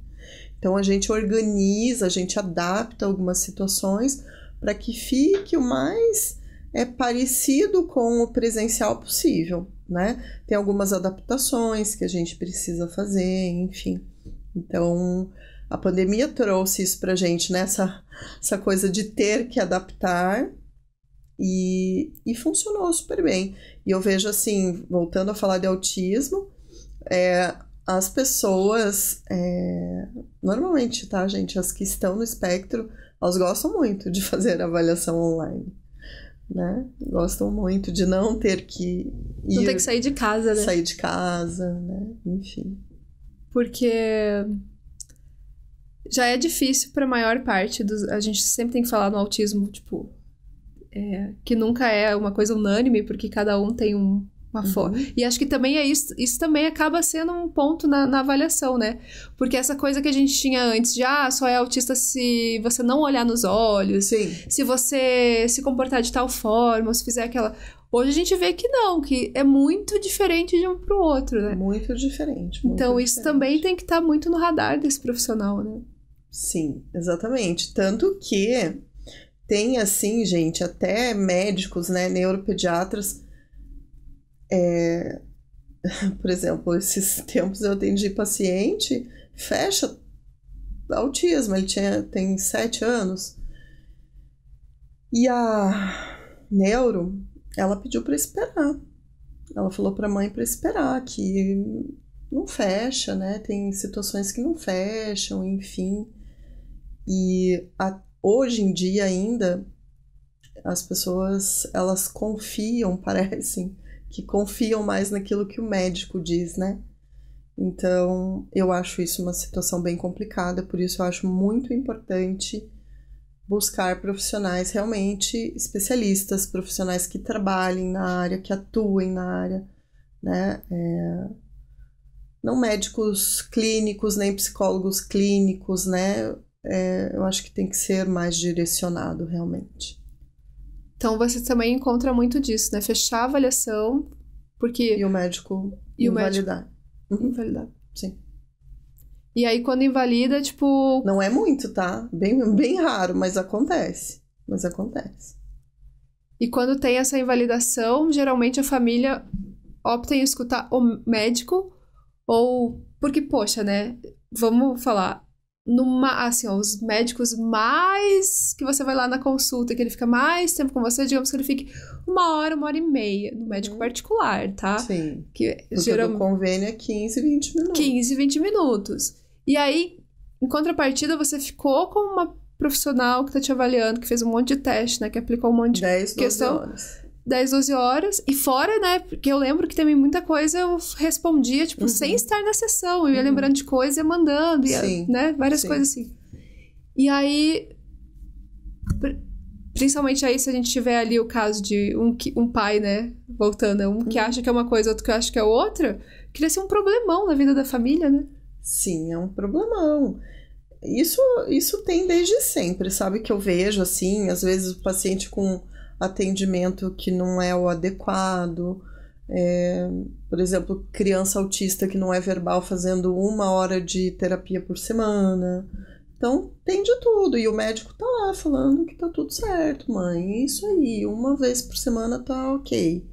Então a gente organiza, a gente adapta algumas situações para que fique o mais é parecido com o presencial possível, né? Tem algumas adaptações que a gente precisa fazer, enfim. Então, a pandemia trouxe isso para gente, né? Essa, essa coisa de ter que adaptar e, e funcionou super bem. E eu vejo assim, voltando a falar de autismo, é, as pessoas, é, normalmente, tá, gente? As que estão no espectro, elas gostam muito de fazer avaliação online. Né? Gostam muito de não ter que ir, não ter que sair de casa, né? Sair de casa, né? Enfim. Porque já é difícil para a maior parte dos. A gente sempre tem que falar no autismo, tipo, é, que nunca é uma coisa unânime, porque cada um tem um, uma uhum. forma. E acho que também é isso, isso também acaba sendo um ponto na, na, avaliação, né? Porque essa coisa que a gente tinha antes de, ah, só é autista se você não olhar nos olhos, Sim. se você se comportar de tal forma, se fizer aquela. Hoje a gente vê que não, que é muito diferente de um para o outro, né? Muito diferente. Muito então diferente. isso também tem que estar tá muito no radar desse profissional, né? Sim, exatamente. Tanto que tem, assim, gente, até médicos, né, neuropediatras. É... Por exemplo, esses tempos eu atendi paciente, fecha autismo, ele tinha, tem sete anos. E a neuro, ela pediu para esperar. Ela falou para a mãe para esperar, que não fecha, né? Tem situações que não fecham, enfim. E a, hoje em dia ainda as pessoas elas confiam, parecem que confiam mais naquilo que o médico diz, né? Então, eu acho isso uma situação bem complicada, por isso eu acho muito importante buscar profissionais realmente especialistas, profissionais que trabalhem na área, que atuem na área, né? É... Não médicos clínicos, nem psicólogos clínicos, né? é, eu acho que tem que ser mais direcionado realmente. Então você também encontra muito disso, né? Fechar a avaliação, porque. E o médico e invalidar. O médico... Uhum. Invalidar. Sim. E aí, quando invalida, tipo. Não é muito, tá? Bem, bem raro, mas acontece. Mas acontece. E quando tem essa invalidação, geralmente a família opta em escutar o médico ou. Porque, poxa, né? Vamos falar numa, assim, ó, os médicos mais que você vai lá na consulta, que ele fica mais tempo com você, digamos que ele fique uma hora, uma hora e meia, no médico hum. particular, tá? Sim. Que geralmente convênio é 15, 20 minutos. 15, 20 minutos. E aí, em contrapartida, você ficou com uma profissional que tá te avaliando, que fez um monte de teste, né, que aplicou um monte de 10, questão. Horas. 10, 12 horas. E fora, né? Porque eu lembro que também muita coisa eu respondia, tipo, uhum. sem estar na sessão. Eu ia uhum. lembrando de coisa, ia mandando, ia, né? Várias Sim. coisas assim. E aí. Principalmente aí se a gente tiver ali o caso de um, um pai, né? Voltando, um que uhum. acha que é uma coisa, outro que acha que é outra, cria ser um problemão na vida da família, né? Sim, é um problemão. Isso, isso tem desde sempre, sabe? Que eu vejo assim, às vezes o paciente com atendimento que não é o adequado. É, por exemplo, criança autista que não é verbal fazendo uma hora de terapia por semana. Então, tem de tudo. E o médico tá lá falando que tá tudo certo, mãe. É isso aí, uma vez por semana tá ok.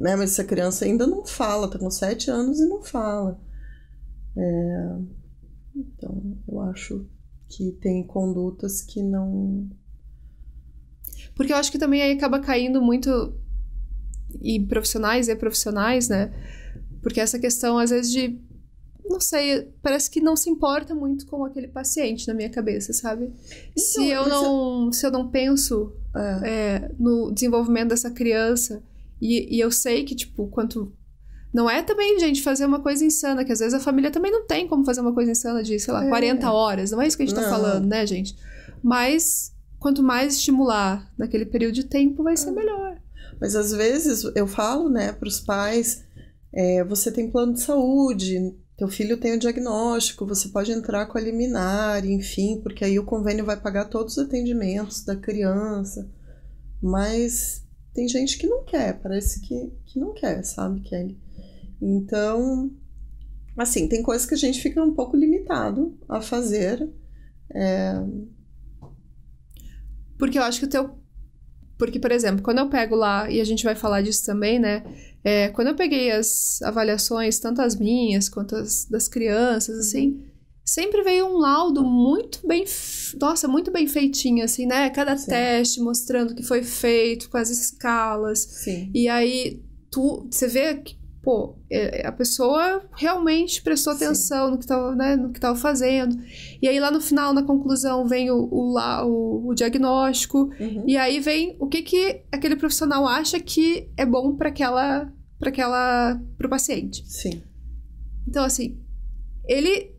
Né? Mas essa criança ainda não fala, tá com sete anos e não fala. É, então, eu acho que tem condutas que não porque eu acho que também aí acaba caindo muito em profissionais e profissionais, né? Porque essa questão, às vezes, de. Não sei, parece que não se importa muito com aquele paciente na minha cabeça, sabe? Então, se, eu é não, se eu não penso é. é, no desenvolvimento dessa criança, e, e eu sei que, tipo, quanto não é também, gente, fazer uma coisa insana, que às vezes a família também não tem como fazer uma coisa insana de, sei lá, é. 40 horas. Não é isso que a gente tá não. tá falando, né, gente? Mas quanto mais estimular naquele período de tempo, vai ser ah. melhor. Mas às vezes eu falo, né, para os pais, é, você tem plano de saúde, teu filho tem o diagnóstico, você pode entrar com a liminar, enfim, porque aí o convênio vai pagar todos os atendimentos da criança. Mas tem gente que não quer, parece que, que não quer, sabe, Kelly? Então, assim, tem coisas que a gente fica um pouco limitado a fazer. É, porque eu acho que o teu. Porque, por exemplo, quando eu pego lá, e a gente vai falar disso também, né? É, quando eu peguei as avaliações, tanto as minhas quanto as das crianças, uhum. assim, sempre veio um laudo muito bem. Nossa, muito bem feitinho, assim, né? Cada Sim. teste mostrando o que foi feito, com as escalas. Sim. E aí, tu, você vê que pô, é, é, a pessoa realmente prestou atenção no que, estava né, no que tava fazendo. E aí lá no final, na conclusão, vem o, o, lá, o, o diagnóstico. Uhum. E aí vem o que, que aquele profissional acha que é bom para aquela. para aquela. pro paciente. Sim. Então, assim, ele.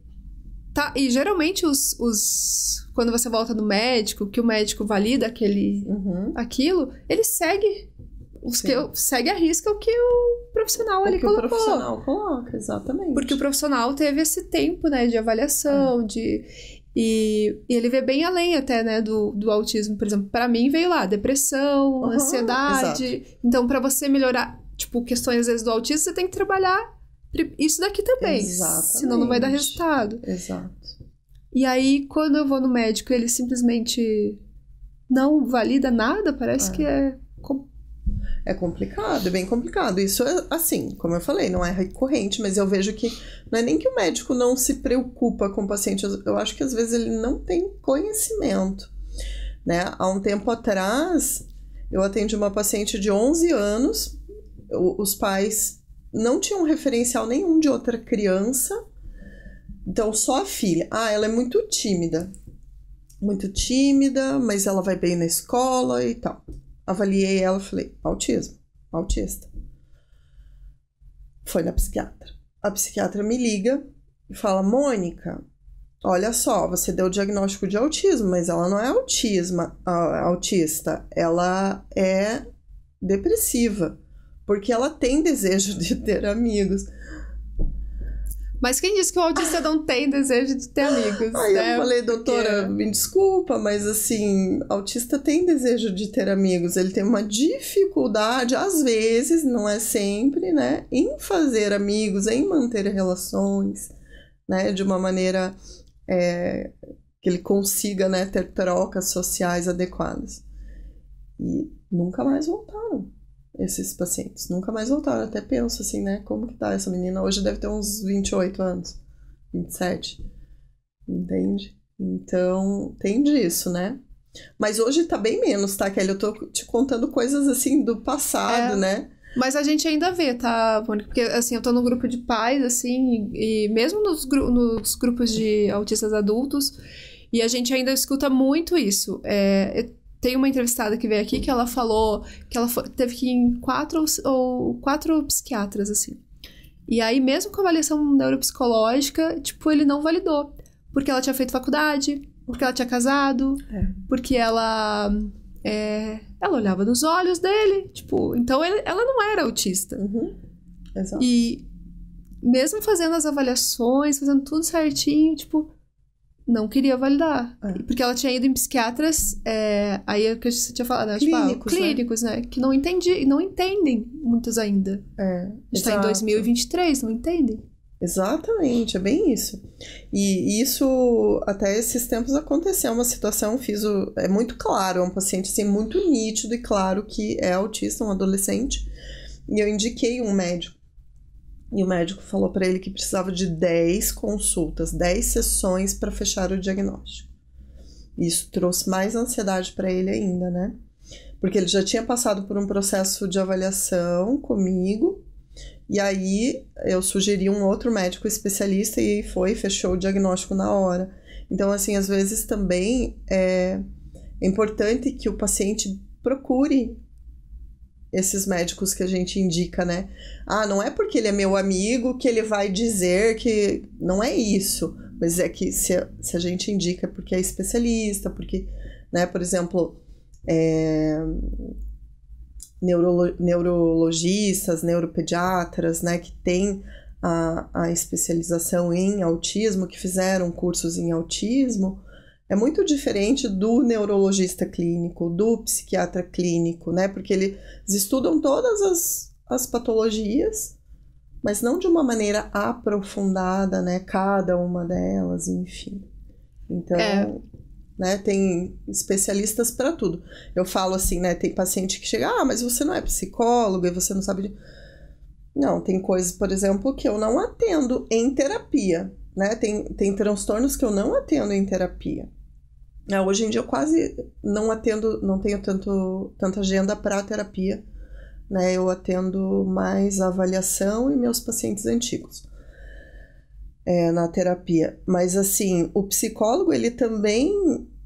Tá, e geralmente os, os. Quando você volta no médico, que o médico valida aquele, uhum. aquilo, ele segue os Sim. que eu, segue a risca o que o profissional o ali que colocou. O profissional coloca, exatamente. Porque o profissional teve esse tempo, né, de avaliação, é. de. E, e, ele vê bem além até, né, do, do autismo. Por exemplo, para mim veio lá depressão, uhum, ansiedade. Exato. Então, para você melhorar, tipo, questões às vezes do autismo, você tem que trabalhar isso daqui também. Exatamente. Senão não vai dar resultado. Exato. E aí, quando eu vou no médico, ele simplesmente não valida nada, parece é. que é é complicado, é bem complicado. Isso é assim, como eu falei, não é recorrente, mas eu vejo que não é nem que o médico não se preocupa com o paciente, eu acho que às vezes ele não tem conhecimento. Né? Há um tempo atrás, eu atendi uma paciente de 11 anos, os pais não tinham referencial nenhum de outra criança, então só a filha. Ah, ela é muito tímida, muito tímida, mas ela vai bem na escola e tal avaliei ela e falei: autismo, autista. Foi na psiquiatra. A psiquiatra me liga e fala: Mônica, olha só, você deu o diagnóstico de autismo, mas ela não é autisma, autista, ela é depressiva, porque ela tem desejo de ter amigos. Mas quem disse que o autista não tem desejo de ter amigos? Aí né? eu falei, doutora, Porque... me desculpa, mas assim, autista tem desejo de ter amigos. Ele tem uma dificuldade, às vezes, não é sempre, né? Em fazer amigos, em manter relações, né? De uma maneira é, que ele consiga né, ter trocas sociais adequadas. E nunca mais voltaram esses pacientes. Nunca mais voltaram. até penso assim, né? Como que tá essa menina? Hoje deve ter uns 28 anos, 27. Entende? Então, tem disso, né? Mas hoje tá bem menos, tá, Kelly? Eu tô te contando coisas assim do passado, é, né? Mas a gente ainda vê, tá, Mônica? Porque assim, eu tô no grupo de pais, assim, e, e mesmo nos, gru nos grupos de autistas adultos, e a gente ainda escuta muito isso. É, tem uma entrevistada que veio aqui que ela falou que ela teve que ir em quatro ou quatro psiquiatras, assim. E aí, mesmo com avaliação neuropsicológica, tipo, ele não validou. Porque ela tinha feito faculdade, porque ela tinha casado, é. porque ela. É, ela olhava nos olhos dele, tipo, então ele, ela não era autista. Uhum. Exato. E mesmo fazendo as avaliações, fazendo tudo certinho, tipo, não queria validar. É. Porque ela tinha ido em psiquiatras, é, aí é o que você tinha falado, né? Clínicos, tipo, ah, clínicos né? né? Que não entendi, não entendem muitos ainda. É. Está em 2023, não entendem. Exatamente, é bem isso. E isso, até esses tempos aconteceu uma situação, fiz o, é muito claro, é um paciente assim, muito nítido e claro que é autista, um adolescente. E eu indiquei um médico e o médico falou para ele que precisava de 10 consultas, 10 sessões para fechar o diagnóstico. Isso trouxe mais ansiedade para ele ainda, né? Porque ele já tinha passado por um processo de avaliação comigo, e aí eu sugeri um outro médico especialista e foi, fechou o diagnóstico na hora. Então, assim, às vezes também é, é importante que o paciente procure esses médicos que a gente indica, né? Ah, não é porque ele é meu amigo que ele vai dizer que. Não é isso. Mas é que se, a, se a gente indica é porque é especialista, porque, né, por exemplo, é, neurologistas, neuropediatras, né, que tem a, a especialização em autismo, que fizeram cursos em autismo, é muito diferente do neurologista clínico, do psiquiatra clínico, né? Porque eles estudam todas as, as patologias, mas não de uma maneira aprofundada, né? Cada uma delas, enfim. Então, é. né? Tem especialistas para tudo. Eu falo assim, né? Tem paciente que chega, ah, mas você não é psicólogo e você não sabe. De... Não, tem coisas, por exemplo, que eu não atendo em terapia. Né? Tem, tem transtornos que eu não atendo em terapia. É, hoje em dia eu quase não atendo, não tenho tanto, tanta agenda para terapia. Né? Eu atendo mais a avaliação e meus pacientes antigos é, na terapia. Mas assim, o psicólogo ele também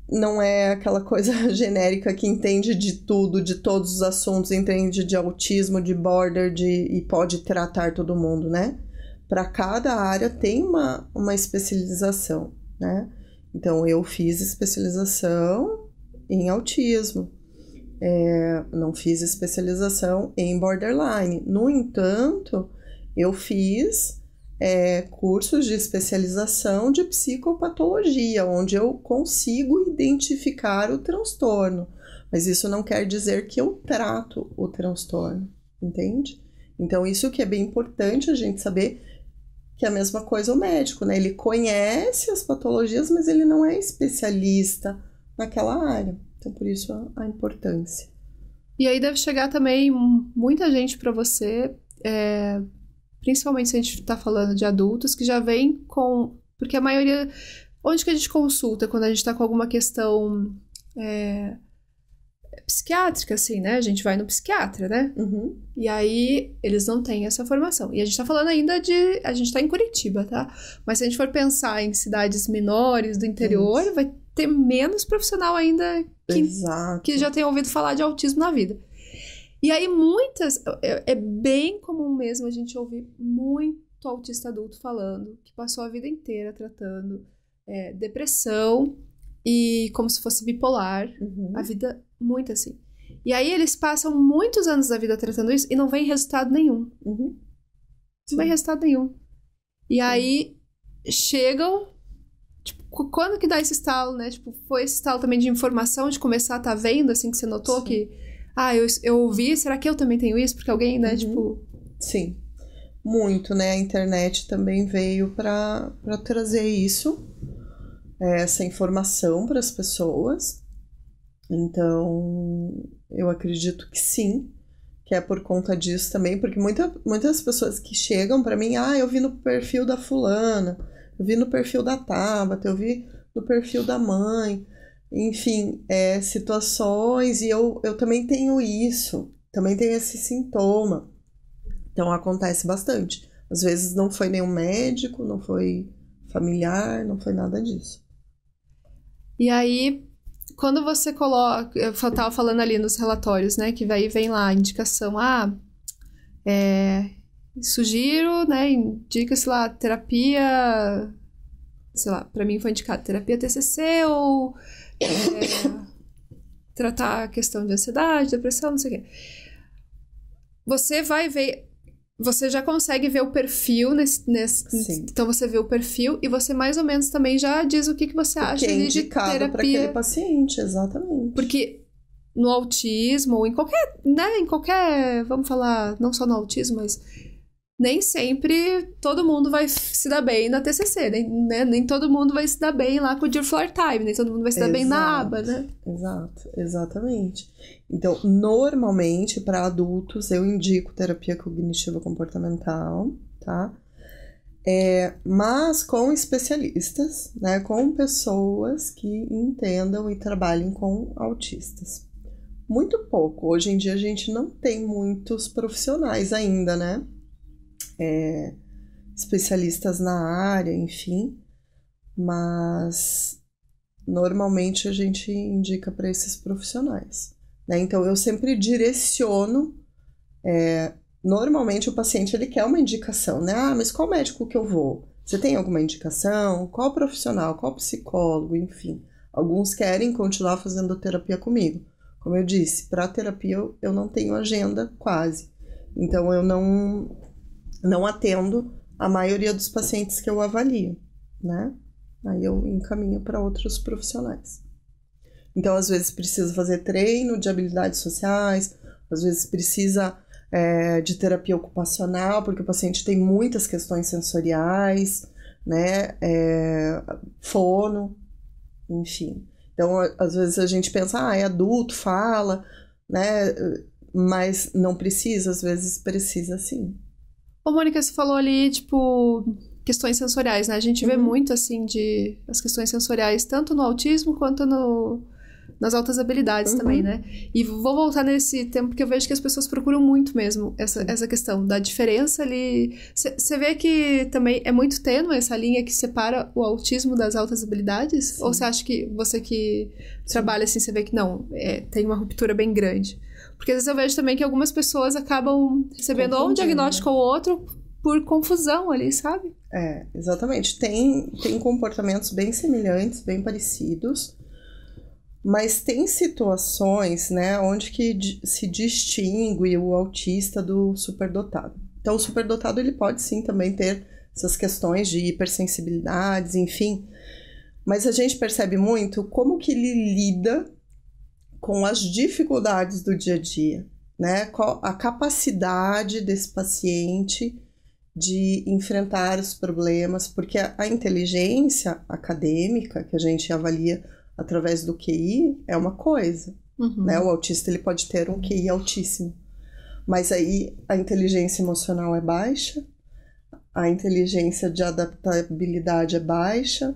não é aquela coisa genérica que entende de tudo, de todos os assuntos, entende de autismo, de border, de e pode tratar todo mundo, né? Para cada área tem uma, uma especialização, né? Então, eu fiz especialização em autismo, é, não fiz especialização em borderline. No entanto, eu fiz é, cursos de especialização de psicopatologia, onde eu consigo identificar o transtorno, mas isso não quer dizer que eu trato o transtorno, entende? Então, isso que é bem importante a gente saber que é a mesma coisa o médico, né? Ele conhece as patologias, mas ele não é especialista naquela área. Então, por isso a importância. E aí deve chegar também muita gente para você, é, principalmente se a gente está falando de adultos, que já vem com. Porque a maioria. Onde que a gente consulta quando a gente está com alguma questão é, psiquiátrica, assim, né? A gente vai no psiquiatra, né? Uhum. E aí eles não têm essa formação. E a gente tá falando ainda de. A gente tá em Curitiba, tá? Mas se a gente for pensar em cidades menores do interior, Isso. vai ter menos profissional ainda que, Exato. que já tenha ouvido falar de autismo na vida. E aí muitas. É, é bem comum mesmo a gente ouvir muito autista adulto falando que passou a vida inteira tratando é, depressão e como se fosse bipolar uhum. a vida muito assim. E aí eles passam muitos anos da vida tratando isso e não vem resultado nenhum. Uhum. Não vem resultado nenhum. E Sim. aí chegam. Tipo, quando que dá esse estalo, né? Tipo, foi esse estalo também de informação, de começar a tá vendo, assim, que você notou Sim. que. Ah, eu, eu ouvi, será que eu também tenho isso? Porque alguém, né, uhum. tipo. Sim. Muito, né? A internet também veio para trazer isso, é, essa informação para as pessoas. Então, eu acredito que sim, que é por conta disso também, porque muita, muitas pessoas que chegam para mim, ah, eu vi no perfil da fulana, eu vi no perfil da Tabata, eu vi no perfil da mãe, enfim, é, situações, e eu, eu também tenho isso, também tenho esse sintoma. Então acontece bastante. Às vezes não foi nenhum médico, não foi familiar, não foi nada disso. E aí, quando você coloca. Eu estava falando ali nos relatórios, né? Que aí vem lá a indicação, ah, é, sugiro, né? Indica-se lá terapia. Sei lá, para mim foi indicado terapia TCC ou. É, tratar a questão de ansiedade, depressão, não sei o quê. Você vai ver você já consegue ver o perfil nesse, nesse Sim. então você vê o perfil e você mais ou menos também já diz o que, que você acha que é de terapia para aquele paciente exatamente porque no autismo ou em qualquer né em qualquer vamos falar não só no autismo mas nem sempre todo mundo vai se dar bem na TCC, nem, né? nem todo mundo vai se dar bem lá com o Dear Floor Time, nem todo mundo vai se dar Exato. bem na aba, né? Exato, exatamente. Então, normalmente, para adultos, eu indico terapia cognitiva comportamental, tá? É, mas com especialistas, né? Com pessoas que entendam e trabalhem com autistas. Muito pouco. Hoje em dia a gente não tem muitos profissionais ainda, né? é, especialistas na área, enfim, mas normalmente a gente indica para esses profissionais. Né? Então eu sempre direciono. É, normalmente o paciente ele quer uma indicação, né? Ah, mas qual médico que eu vou? Você tem alguma indicação? Qual profissional? Qual psicólogo? Enfim, alguns querem continuar fazendo terapia comigo. Como eu disse, para terapia eu, eu não tenho agenda quase. Então eu não não atendo a maioria dos pacientes que eu avalio, né? Aí eu encaminho para outros profissionais. Então, às vezes precisa fazer treino de habilidades sociais, às vezes precisa é, de terapia ocupacional, porque o paciente tem muitas questões sensoriais, né? É, fono, enfim. Então, às vezes a gente pensa, ah, é adulto, fala, né? Mas não precisa, às vezes precisa sim. Ô, Mônica, você falou ali, tipo, questões sensoriais, né? A gente vê uhum. muito, assim, de as questões sensoriais, tanto no autismo quanto no, nas altas habilidades uhum. também, né? E vou voltar nesse tempo, porque eu vejo que as pessoas procuram muito mesmo essa, essa questão da diferença ali. Você vê que também é muito tênue essa linha que separa o autismo das altas habilidades? Sim. Ou você acha que você que Sim. trabalha assim, você vê que não, é, tem uma ruptura bem grande? Porque às vezes eu vejo também que algumas pessoas acabam recebendo ou um diagnóstico né? ou outro por confusão ali, sabe? É, exatamente. Tem, tem comportamentos bem semelhantes, bem parecidos, mas tem situações, né, onde que se distingue o autista do superdotado. Então, o superdotado ele pode sim também ter essas questões de hipersensibilidades, enfim. Mas a gente percebe muito como que ele lida com as dificuldades do dia a dia, né? A capacidade desse paciente de enfrentar os problemas, porque a inteligência acadêmica que a gente avalia através do QI é uma coisa, uhum. né? O autista ele pode ter um QI altíssimo, mas aí a inteligência emocional é baixa, a inteligência de adaptabilidade é baixa,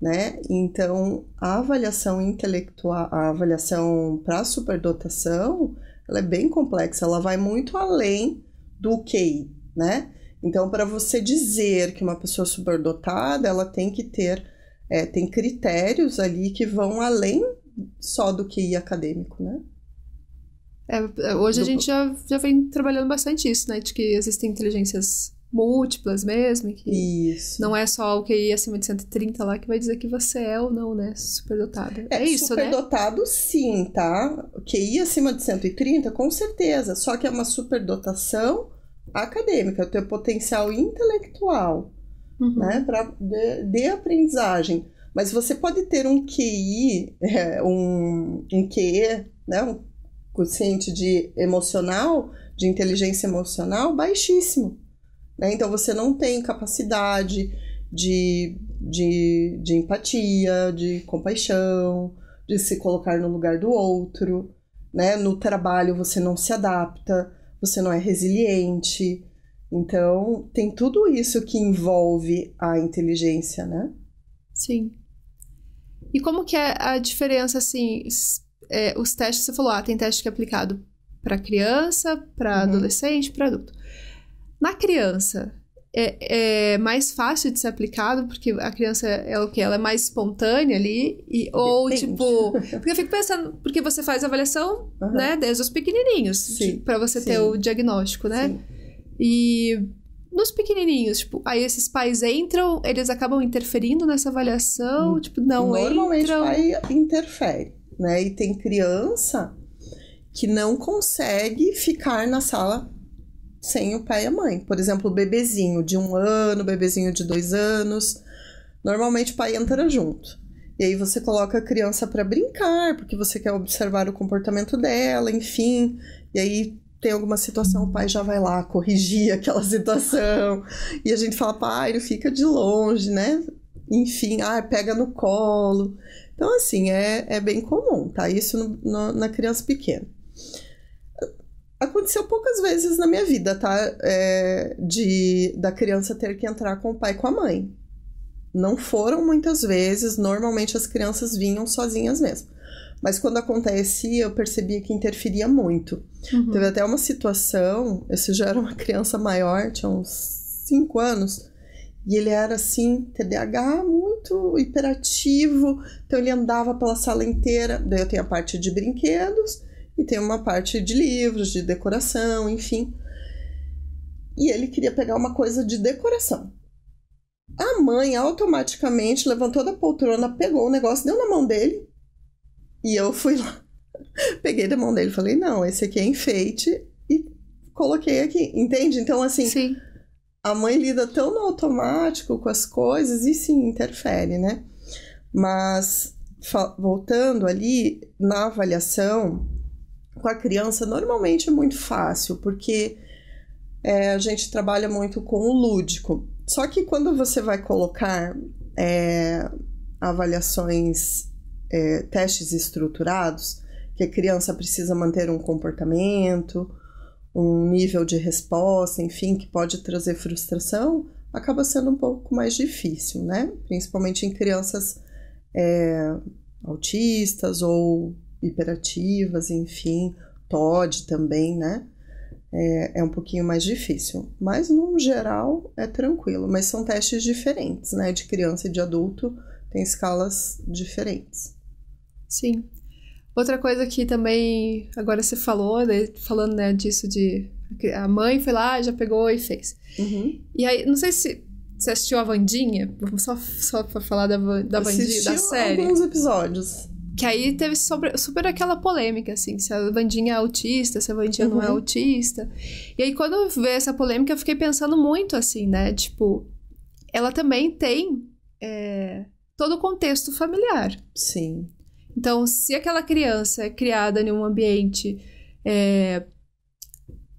né? Então, a avaliação intelectual, a avaliação para superdotação, ela é bem complexa, ela vai muito além do QI, né? Então, para você dizer que uma pessoa superdotada, ela tem que ter, é, tem critérios ali que vão além só do QI acadêmico, né? É, hoje a gente já, já vem trabalhando bastante isso, né? De que existem inteligências múltiplas mesmo, que isso. não é só o QI acima de 130 lá que vai dizer que você é ou não, né? Superdotada. É, é isso, né? superdotado, né? sim, tá? O QI acima de 130, com certeza. Só que é uma superdotação acadêmica, é o teu potencial intelectual, uhum. né? Pra, de, de, aprendizagem. Mas você pode ter um QI, é, um, um QE, né? Um quociente de emocional, de inteligência emocional baixíssimo né? Então você não tem capacidade de, de, de empatia, de compaixão, de se colocar no lugar do outro. Né? No trabalho você não se adapta, você não é resiliente. Então, tem tudo isso que envolve a inteligência, né? Sim. E como que é a diferença, assim, é, os testes, você falou, ah, tem teste que é aplicado para criança, para uhum. adolescente, para adulto. Na criança, é, é, mais fácil de ser aplicado, porque a criança é, é o que? Ela é mais espontânea ali, e, ou Depende. tipo. Porque eu fico pensando, porque você faz avaliação, uhum. né, desde os pequenininhos, para tipo, você Sim. ter o diagnóstico, né? Sim. E nos pequenininhos, tipo, aí esses pais entram, eles acabam interferindo nessa avaliação, hum. tipo, não Normalmente entram. pai interfere, né? E tem criança que não consegue ficar na sala sem o pai e a mãe. Por exemplo, o bebezinho de um ano, bebezinho de dois anos. Normalmente o pai entra junto. E aí você coloca a criança para brincar, porque você quer observar o comportamento dela, enfim. E aí tem alguma situação, o pai já vai lá corrigir aquela situação. E a gente fala, pai, ele fica de longe, né? Enfim, ah, pega no colo. Então, assim, é, é bem comum, tá? Isso no, no, na criança pequena aconteceu poucas vezes na minha vida, tá? É, de da criança ter que entrar com o pai e com a mãe. Não foram muitas vezes, normalmente as crianças vinham sozinhas mesmo. Mas quando acontecia, eu percebia que interferia muito. Uhum. Teve até uma situação, esse já era uma criança maior, tinha uns 5 anos, e ele era assim, TDAH, muito hiperativo, então ele andava pela sala inteira. Daí eu tenho a parte de brinquedos, e tem uma parte de livros, de decoração, enfim. E ele queria pegar uma coisa de decoração. A mãe automaticamente levantou da poltrona, pegou o negócio, deu na mão dele e eu fui lá. Peguei da mão dele, falei: "Não, esse aqui é enfeite" e coloquei aqui. Entende? Então assim, Sim. a mãe lida tão no automático com as coisas e sim interfere, né? Mas voltando ali na avaliação, com a criança normalmente é muito fácil, porque é, a gente trabalha muito com o lúdico. Só que quando você vai colocar é, avaliações, é, testes estruturados, que a criança precisa manter um comportamento, um nível de resposta, enfim, que pode trazer frustração, acaba sendo um pouco mais difícil, né? Principalmente em crianças é, autistas ou hiperativas, enfim, TOD também, né? É, é, um pouquinho mais difícil, mas no geral é tranquilo. Mas são testes diferentes, né? De criança e de adulto tem escalas diferentes. Sim. Outra coisa que também agora você falou, né, falando né, disso de a mãe foi lá, já pegou e fez. Uhum. E aí, não sei se você assistiu a Vandinha, vamos só, só pra falar da, da Vandinha, da série. alguns episódios. Que aí teve sobre, super aquela polêmica, assim, se a Vandinha é autista, se a Vandinha uhum. não é uhum. autista. E aí, quando eu vi essa polêmica, eu fiquei pensando muito, assim, né? Tipo, ela também tem é, todo o contexto familiar. Sim. Então, se aquela criança é criada em um ambiente é,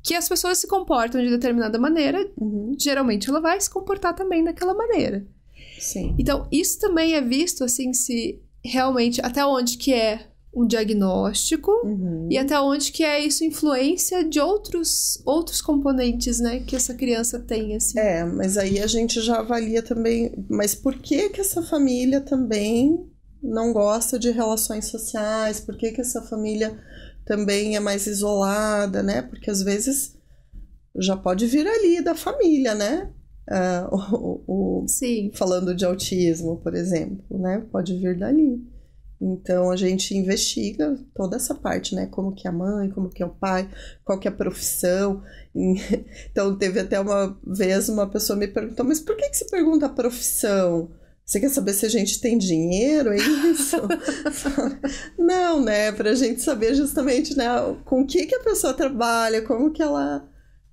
que as pessoas se comportam de determinada maneira, uhum. geralmente ela vai se comportar também daquela maneira. Sim. Então, isso também é visto, assim, se realmente até onde que é um diagnóstico uhum. e até onde que é isso influência de outros outros componentes, né, que essa criança tem assim. É, mas aí a gente já avalia também, mas por que que essa família também não gosta de relações sociais? Por que que essa família também é mais isolada, né? Porque às vezes já pode vir ali da família, né? uh, o, o, Sim. falando de autismo, por exemplo, né? Pode vir dali. Então a gente investiga toda essa parte, né? Como que é a mãe, como que é o pai, qual que é a profissão. Então teve até uma vez uma pessoa me perguntou, mas por que, que você pergunta a profissão? Você quer saber se a gente tem dinheiro? É isso? Não, né? Pra gente saber justamente né, com o que, que a pessoa trabalha, como que ela,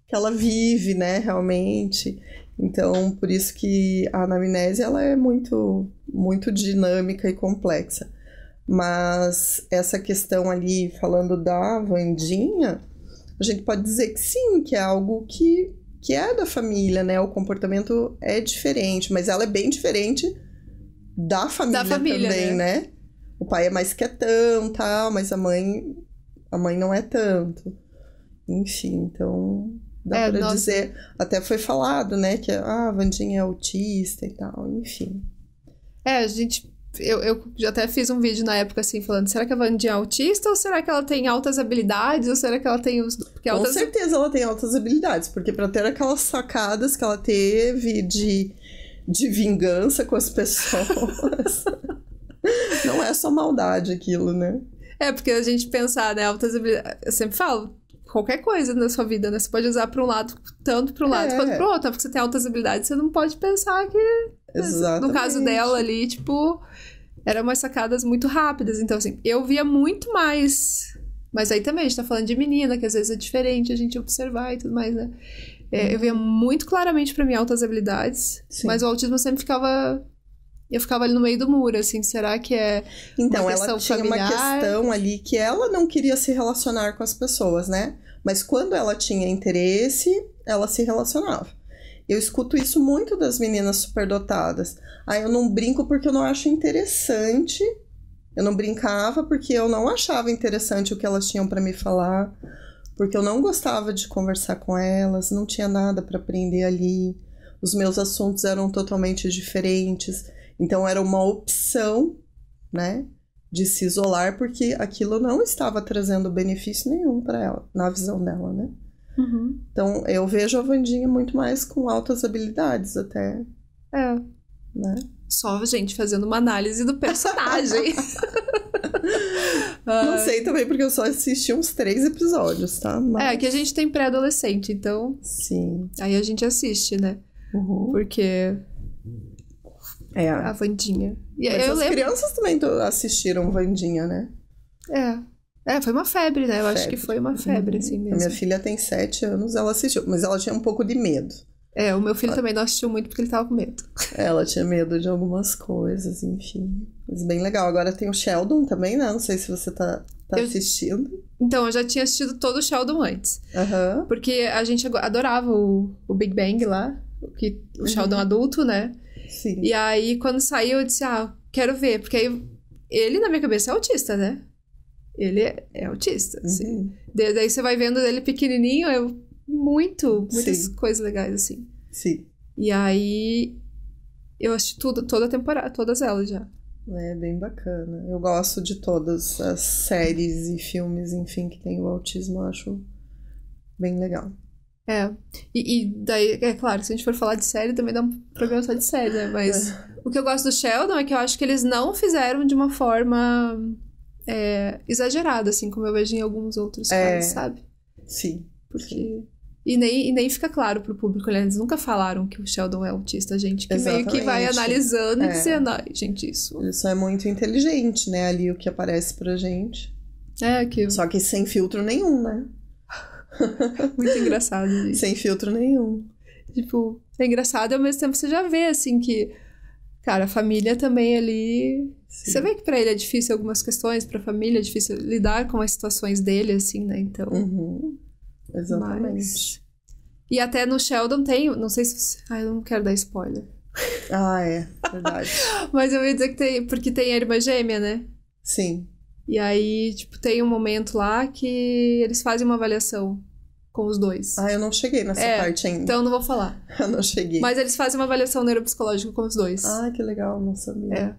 que ela vive, né, realmente. Então, por isso que a anamnese ela é muito, muito dinâmica e complexa. Mas essa questão ali, falando da Vandinha, a gente pode dizer que sim, que é algo que, que é da família, né? O comportamento é diferente, mas ela é bem diferente da família, da família também, né? né? O pai é mais quietão, tal, mas a mãe, a mãe não é tanto. Enfim, então Dá é, pra dizer. Até foi falado, né? Que ah, a Vandinha é autista e tal, enfim. É, a gente. Eu, eu já até fiz um vídeo na época assim, falando: será que a Vandinha é autista ou será que ela tem altas habilidades? Ou será que ela tem os. Porque Com altas... certeza ela tem altas habilidades, porque para ter aquelas sacadas que ela teve de, de vingança com as pessoas. não é só maldade aquilo, né? É, porque a gente pensar, né? Altas habilidades. Eu sempre falo, qualquer coisa na sua vida, né? Você pode usar para um lado, tanto para um lado quanto é. para o outro. Né? Porque você tem altas habilidades, você não pode pensar que. Exatamente. No caso dela ali, tipo, eram umas sacadas muito rápidas. Então, assim, eu via muito mais. Mas aí também a gente tá falando de menina, que às vezes é diferente a gente observar e tudo mais, né? É, eu via uhum. muito claramente para mim altas habilidades, Sim. mas o autismo sempre ficava eu ficava ali no meio do muro, assim, será que é. Então, uma ela tinha familiar? uma questão ali que ela não queria se relacionar com as pessoas, né? Mas quando ela tinha interesse, ela se relacionava. Eu escuto isso muito das meninas superdotadas. Ah, eu não brinco porque eu não acho interessante. Eu não brincava porque eu não achava interessante o que elas tinham para me falar, porque eu não gostava de conversar com elas, não tinha nada para aprender ali. Os meus assuntos eram totalmente diferentes. Então era uma opção, né, de se isolar porque aquilo não estava trazendo benefício nenhum para ela, na visão dela, né? Uhum. Então eu vejo a Vandinha muito mais com altas habilidades até. É. Né? Só, gente, fazendo uma análise do personagem. Ah. Não sei também, porque eu só assisti uns três episódios, tá? Mas... É, que a gente tem pré-adolescente, então. Sim. Aí a gente assiste, né? Uhum. Porque é. A Vandinha. E Mas eu as lembro... crianças também assistiram Vandinha, né? É. É, foi uma febre, né? Eu febre. acho que foi uma febre, uhum. assim mesmo. A minha filha tem sete anos, ela assistiu, mas ela tinha um pouco de medo. É, o meu filho ela... também não assistiu muito porque ele tava com medo. Ela tinha medo de algumas coisas, enfim. Mas bem legal. Agora tem o Sheldon também, né? Não sei se você tá, tá eu... assistindo. Então, eu já tinha assistido todo o Sheldon antes. Uhum. Porque a gente adorava o, o Big Bang lá, o, que, o uhum. Sheldon adulto, né? Sim. E aí, quando saiu, eu disse, ah, quero ver. Porque aí, ele, na minha cabeça, é autista, né? Ele é, é autista, assim. uhum. assim. daí você vai vendo ele pequenininho, muito, muitas Sim. coisas legais, assim. Sim. E aí, eu assisti tudo, toda a temporada, todas elas já. É bem bacana. Eu gosto de todas as séries e filmes, enfim, que tem o autismo, eu acho bem legal. É. E, e, daí, é claro, se a gente for falar de série, também dá um programa só de série, né? Mas é. o que eu gosto do Sheldon é que eu acho que eles não fizeram de uma forma é, exagerada, assim, como eu vejo em alguns outros é. casos, sabe? Sim. Porque. Sim. E nem, e nem fica claro pro público, né? Eles nunca falaram que o Sheldon é autista, gente que Exatamente. meio que vai analisando e é. dizendo, ai, gente, isso. Isso é muito inteligente, né? Ali o que aparece pra gente. É, que. Só que sem filtro nenhum, né? Muito engraçado, isso. Sem filtro nenhum. Tipo, é engraçado e ao mesmo tempo você já vê, assim, que. Cara, a família também ali. Sim. Você vê que para ele é difícil algumas questões, pra família é difícil lidar com as situações dele, assim, né? Então. Uhum. Exatamente. Mas... E até no Sheldon tem. Não sei se. Você... Ah, eu não quero dar spoiler. Ah, é. Verdade. Mas eu ia dizer que tem. Porque tem a irmã gêmea, né? Sim. E aí, tipo, tem um momento lá que eles fazem uma avaliação com os dois. Ah, eu não cheguei nessa é, parte ainda. Então não vou falar. eu não cheguei. Mas eles fazem uma avaliação neuropsicológica com os dois. Ah, que legal, não sabia. É.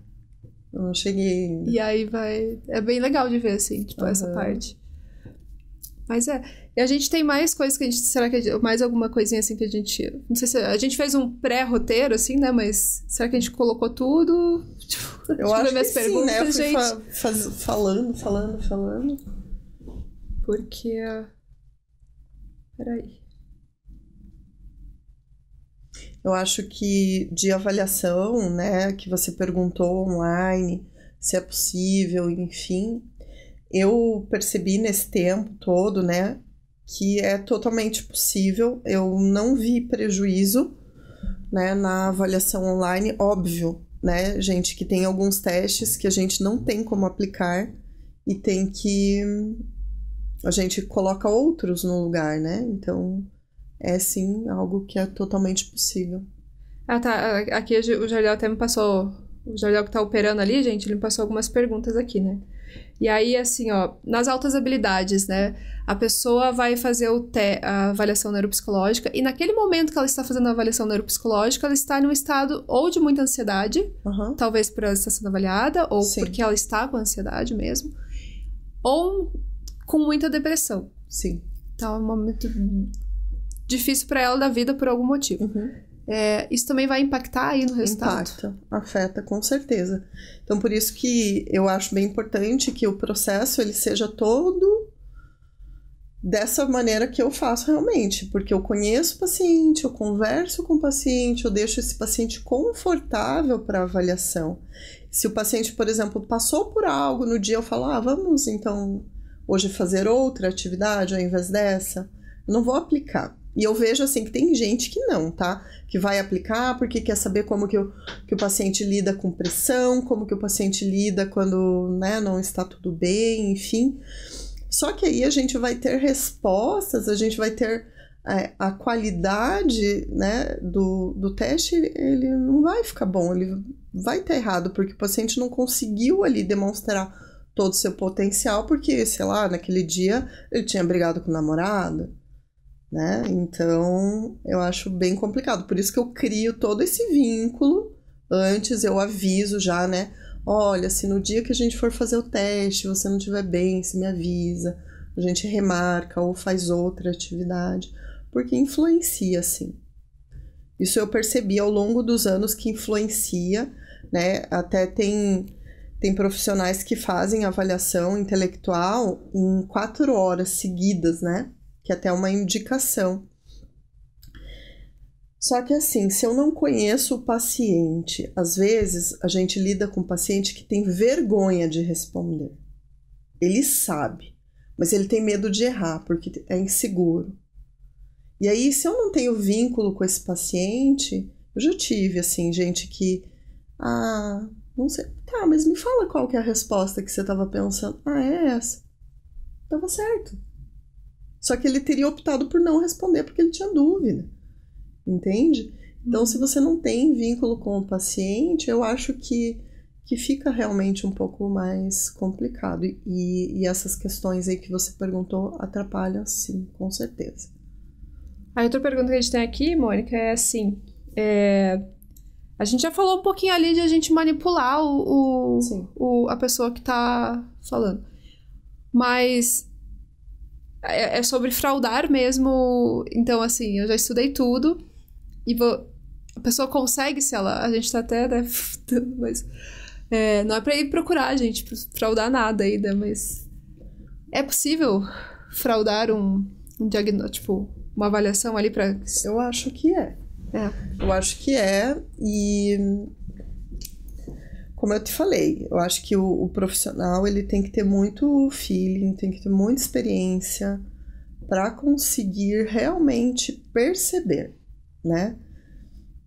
Eu não cheguei ainda. E aí vai. É bem legal de ver, assim, tipo, uhum. essa parte. Mas é. E a gente tem mais coisas que a gente. Será que gente, mais alguma coisinha assim que a gente. Não sei se. A gente fez um pré-roteiro, assim, né? Mas será que a gente colocou tudo? Tipo, eu acho que sim, né? Eu fui gente. Fa faz, falando, falando, falando. Porque. Peraí. Eu acho que de avaliação, né, que você perguntou online, se é possível, enfim, eu percebi nesse tempo todo, né, que é totalmente possível. Eu não vi prejuízo, né, na avaliação online, óbvio, né, gente, que tem alguns testes que a gente não tem como aplicar e tem que a gente coloca outros no lugar, né? Então é sim algo que é totalmente possível. Ah, tá. Ah, aqui o Jardel até me passou. O Jardel que tá operando ali, gente, ele me passou algumas perguntas aqui, né? E aí, assim, ó, nas altas habilidades, né? A pessoa vai fazer o te a avaliação neuropsicológica, e naquele momento que ela está fazendo a avaliação neuropsicológica, ela está em um estado ou de muita ansiedade, uhum. talvez por ela estar sendo avaliada, ou Sim. porque ela está com ansiedade mesmo, ou com muita depressão. Sim. então é um momento difícil para ela da vida por algum motivo. Uhum. É, isso também vai impactar aí no resultado? Impacta, afeta, com certeza. Então, por isso que eu acho bem importante que o processo ele seja todo dessa maneira que eu faço realmente, porque eu conheço o paciente, eu converso com o paciente, eu deixo esse paciente confortável para avaliação. Se o paciente, por exemplo, passou por algo no dia, eu falo, ah, vamos então hoje fazer outra atividade ao invés dessa? Eu não vou aplicar. E eu vejo assim que tem gente que não, tá? Que vai aplicar porque quer saber como que o, que o paciente lida com pressão, como que o paciente lida quando né, não está tudo bem, enfim. Só que aí a gente vai ter respostas, a gente vai ter é, a qualidade né, do, do teste, ele não vai ficar bom, ele vai estar errado, porque o paciente não conseguiu ali demonstrar todo o seu potencial, porque, sei lá, naquele dia ele tinha brigado com o namorado, né? Então eu acho bem complicado. Por isso que eu crio todo esse vínculo. Antes eu aviso já, né? Olha, se no dia que a gente for fazer o teste você não estiver bem, se me avisa, a gente remarca ou faz outra atividade, porque influencia sim. Isso eu percebi ao longo dos anos que influencia, né? Até tem tem profissionais que fazem avaliação intelectual em quatro horas seguidas, né? Que é até é uma indicação. Só que assim, se eu não conheço o paciente, às vezes a gente lida com um paciente que tem vergonha de responder. Ele sabe, mas ele tem medo de errar porque é inseguro. E aí, se eu não tenho vínculo com esse paciente, eu já tive assim, gente que ah, não sei, Tá, mas me fala qual que é a resposta que você estava pensando. Ah, é essa. Tava certo. Só que ele teria optado por não responder porque ele tinha dúvida. Entende? Então, se você não tem vínculo com o paciente, eu acho que, que fica realmente um pouco mais complicado. E, e essas questões aí que você perguntou atrapalham, sim, com certeza. A outra pergunta que a gente tem aqui, Mônica, é assim: é, a gente já falou um pouquinho ali de a gente manipular o, o, o a pessoa que tá falando. Mas é, é, sobre fraudar mesmo. Então, assim, eu já estudei tudo e vou, a pessoa consegue se ela. A gente tá até, né? mas. É, não é pra ir procurar, gente, fraudar nada ainda, mas. É possível fraudar um, um diagnóstico, tipo, uma avaliação ali pra. Eu acho que é. É. eu acho que é. E como eu te falei, eu acho que o, o profissional ele tem que ter muito feeling, tem que ter muita experiência para conseguir realmente perceber, né?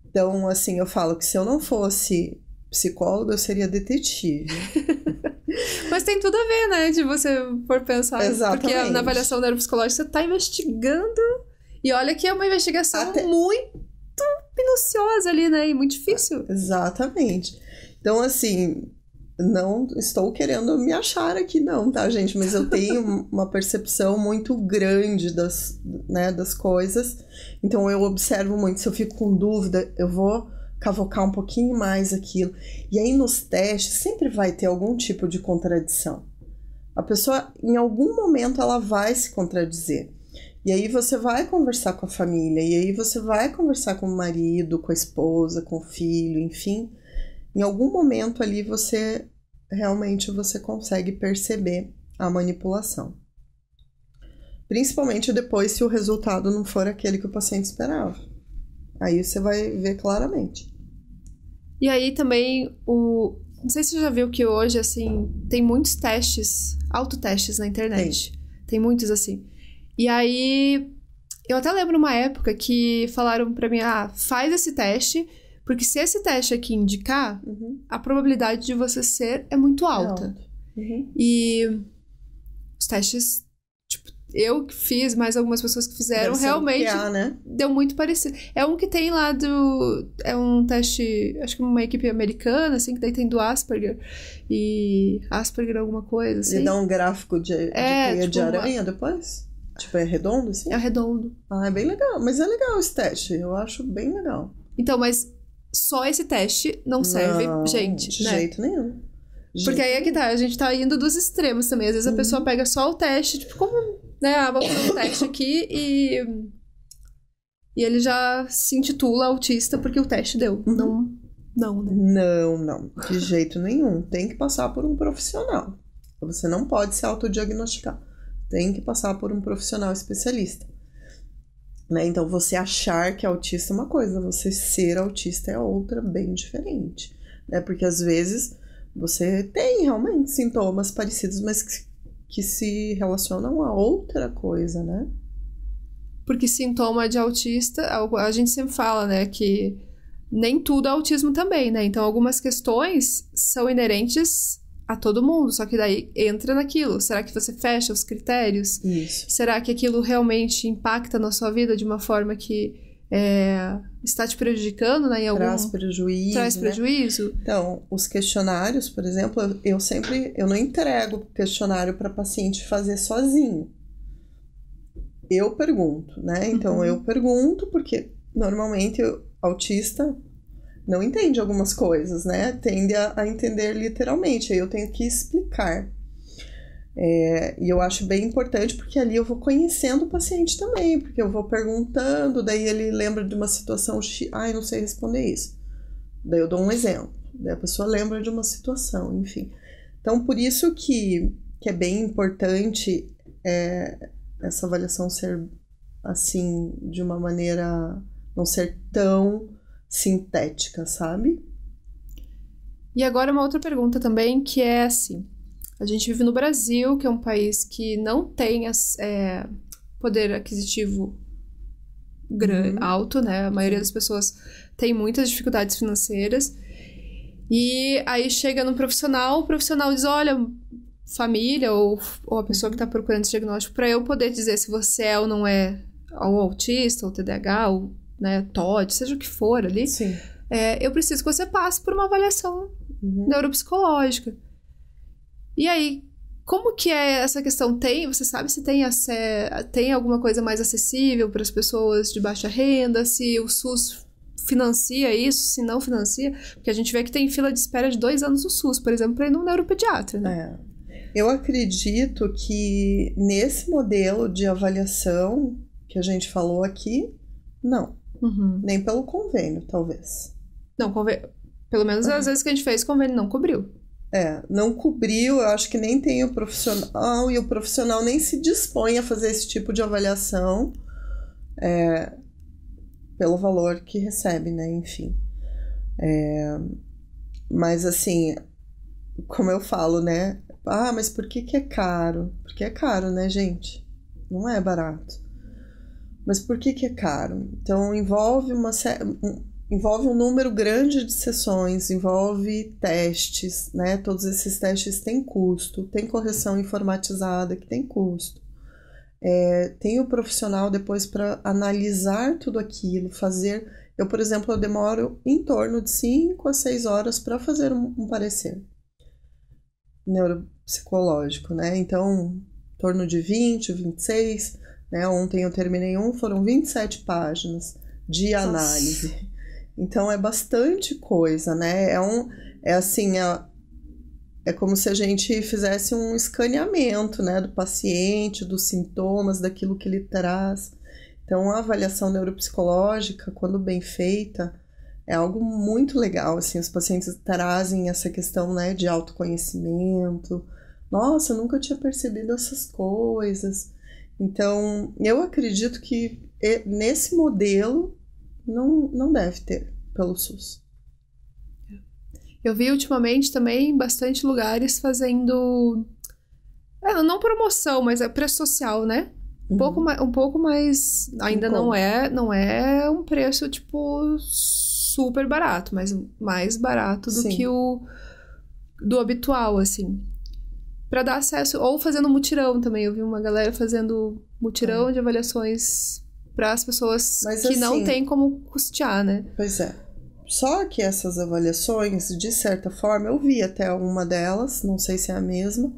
Então, assim, eu falo que se eu não fosse psicóloga, eu seria detetive. Mas tem tudo a ver, né? De você for pensar. Exatamente. Porque na avaliação neuropsicológica você está investigando. E olha que é uma investigação Até... muito minuciosa ali, né? E muito difícil. Exatamente. Então, assim, não estou querendo me achar aqui, não, tá, gente? Mas eu tenho uma percepção muito grande das, né, das coisas. Então, eu observo muito. Se eu fico com dúvida, eu vou cavocar um pouquinho mais aquilo. E aí, nos testes, sempre vai ter algum tipo de contradição. A pessoa, em algum momento, ela vai se contradizer. E aí você vai conversar com a família, e aí você vai conversar com o marido, com a esposa, com o filho, enfim. Em algum momento ali você realmente você consegue perceber a manipulação. Principalmente depois se o resultado não for aquele que o paciente esperava. Aí você vai ver claramente. E aí também o não sei se você já viu que hoje assim tem muitos testes, autotestes na internet. Tem, tem muitos assim e aí, eu até lembro uma época que falaram para mim, ah, faz esse teste, porque se esse teste aqui indicar, uhum. a probabilidade de você ser é muito é alta. Uhum. E os testes, tipo, eu que fiz, mas algumas pessoas que fizeram, realmente né? deu muito parecido. É um que tem lá do. É um teste, acho que uma equipe americana, assim, que daí tem do Asperger. E Asperger alguma coisa, assim. E dá um gráfico de, é, de teia tipo, de aranha uma... depois? Tipo, é redondo, assim? É redondo. Ah, é bem legal. Mas é legal esse teste. Eu acho bem legal. Então, mas só esse teste não serve, não, gente. De né? jeito nenhum. Porque aí é que tá, a gente tá indo dos extremos também. Às vezes uhum. a pessoa pega só o teste, tipo, como, né? Ah, vou fazer um teste aqui e. E ele já se intitula autista porque o teste deu. Uhum. Não, não, né? Não, não. De jeito nenhum. Tem que passar por um profissional. Você não pode se autodiagnosticar tem que passar por um profissional especialista. Né? Então, você achar que é autista é uma coisa, você ser autista é outra, bem diferente. Né? Porque às vezes você tem realmente sintomas parecidos, mas que, que se relacionam a outra coisa, né? Porque sintoma de autista, a gente sempre fala, né, que nem tudo é autismo também, né? Então, algumas questões são inerentes a todo mundo, só que daí entra naquilo. Será que você fecha os critérios? Isso. Será que aquilo realmente impacta na sua vida de uma forma que é, está te prejudicando, né? Em algum... Traz prejuízo. Traz né? prejuízo. Né? Então, os questionários, por exemplo, eu, sempre eu não entrego questionário para paciente fazer sozinho. Eu pergunto, né? Então uhum. eu pergunto porque normalmente eu, autista não entende algumas coisas, né? Tende a, a entender literalmente. Aí eu tenho que explicar. É, e eu acho bem importante porque ali eu vou conhecendo o paciente também, porque eu vou perguntando, daí ele lembra de uma situação X, ai, não sei responder isso. Daí eu dou um exemplo, daí a pessoa lembra de uma situação, enfim. Então, por isso que, que é bem importante é, essa avaliação ser assim, de uma maneira, não ser tão sintética, sabe? E agora uma outra pergunta também que é assim: a gente vive no Brasil, que é um país que não tem é, poder aquisitivo grande, uhum. alto, né? A maioria das pessoas tem muitas dificuldades financeiras. E aí chega no profissional, o profissional diz: olha, família ou, ou a pessoa que está procurando esse diagnóstico, para eu poder dizer se você é ou não é ou autista, ou TDAH, ou né, Todd seja o que for ali, é, eu preciso que você passe por uma avaliação uhum. neuropsicológica. E aí, como que é essa questão? Tem, você sabe se tem, tem alguma coisa mais acessível para as pessoas de baixa renda, se o SUS financia isso, se não financia? Porque a gente vê que tem fila de espera de dois anos no SUS, por exemplo, para ir num neuropediatra, né? É. Eu acredito que nesse modelo de avaliação que a gente falou aqui, não. Uhum. Nem pelo convênio, talvez. Não, convênio. Pelo menos uhum. as vezes que a gente fez, o convênio não cobriu. É, não cobriu, eu acho que nem tem o profissional, e o profissional nem se dispõe a fazer esse tipo de avaliação é, pelo valor que recebe, né? Enfim. É, mas assim, como eu falo, né? Ah, mas por que, que é caro? Porque é caro, né, gente? Não é barato. Mas por que, que é caro? Então, envolve, uma, um, envolve um número grande de sessões, envolve testes, né? Todos esses testes têm custo, tem correção informatizada que tem custo. É, tem o profissional depois para analisar tudo aquilo, fazer. Eu, por exemplo, eu demoro em torno de 5 a 6 horas para fazer um, um parecer neuropsicológico, né? Então, em torno de 20, 26 né? Ontem eu terminei um, foram 27 páginas de análise. Nossa. Então é bastante coisa, né? É um. É assim, é, é como se a gente fizesse um escaneamento né, do paciente, dos sintomas, daquilo que ele traz. Então, a avaliação neuropsicológica, quando bem feita, é algo muito legal. Assim, os pacientes trazem essa questão né, de autoconhecimento. Nossa, eu nunca tinha percebido essas coisas. Então, eu acredito que nesse modelo não, não deve ter pelo SUS. Eu vi ultimamente também bastante lugares fazendo. É, não promoção, mas é preço social, né? Um, uhum. pouco, mais, um pouco mais. Ainda não é não é um preço, tipo, super barato, mas mais barato do Sim. que o do habitual, assim para dar acesso, ou fazendo mutirão também. Eu vi uma galera fazendo mutirão é. de avaliações para as pessoas Mas, que assim, não têm como custear, né? Pois é. Só que essas avaliações, de certa forma, eu vi até uma delas, não sei se é a mesma,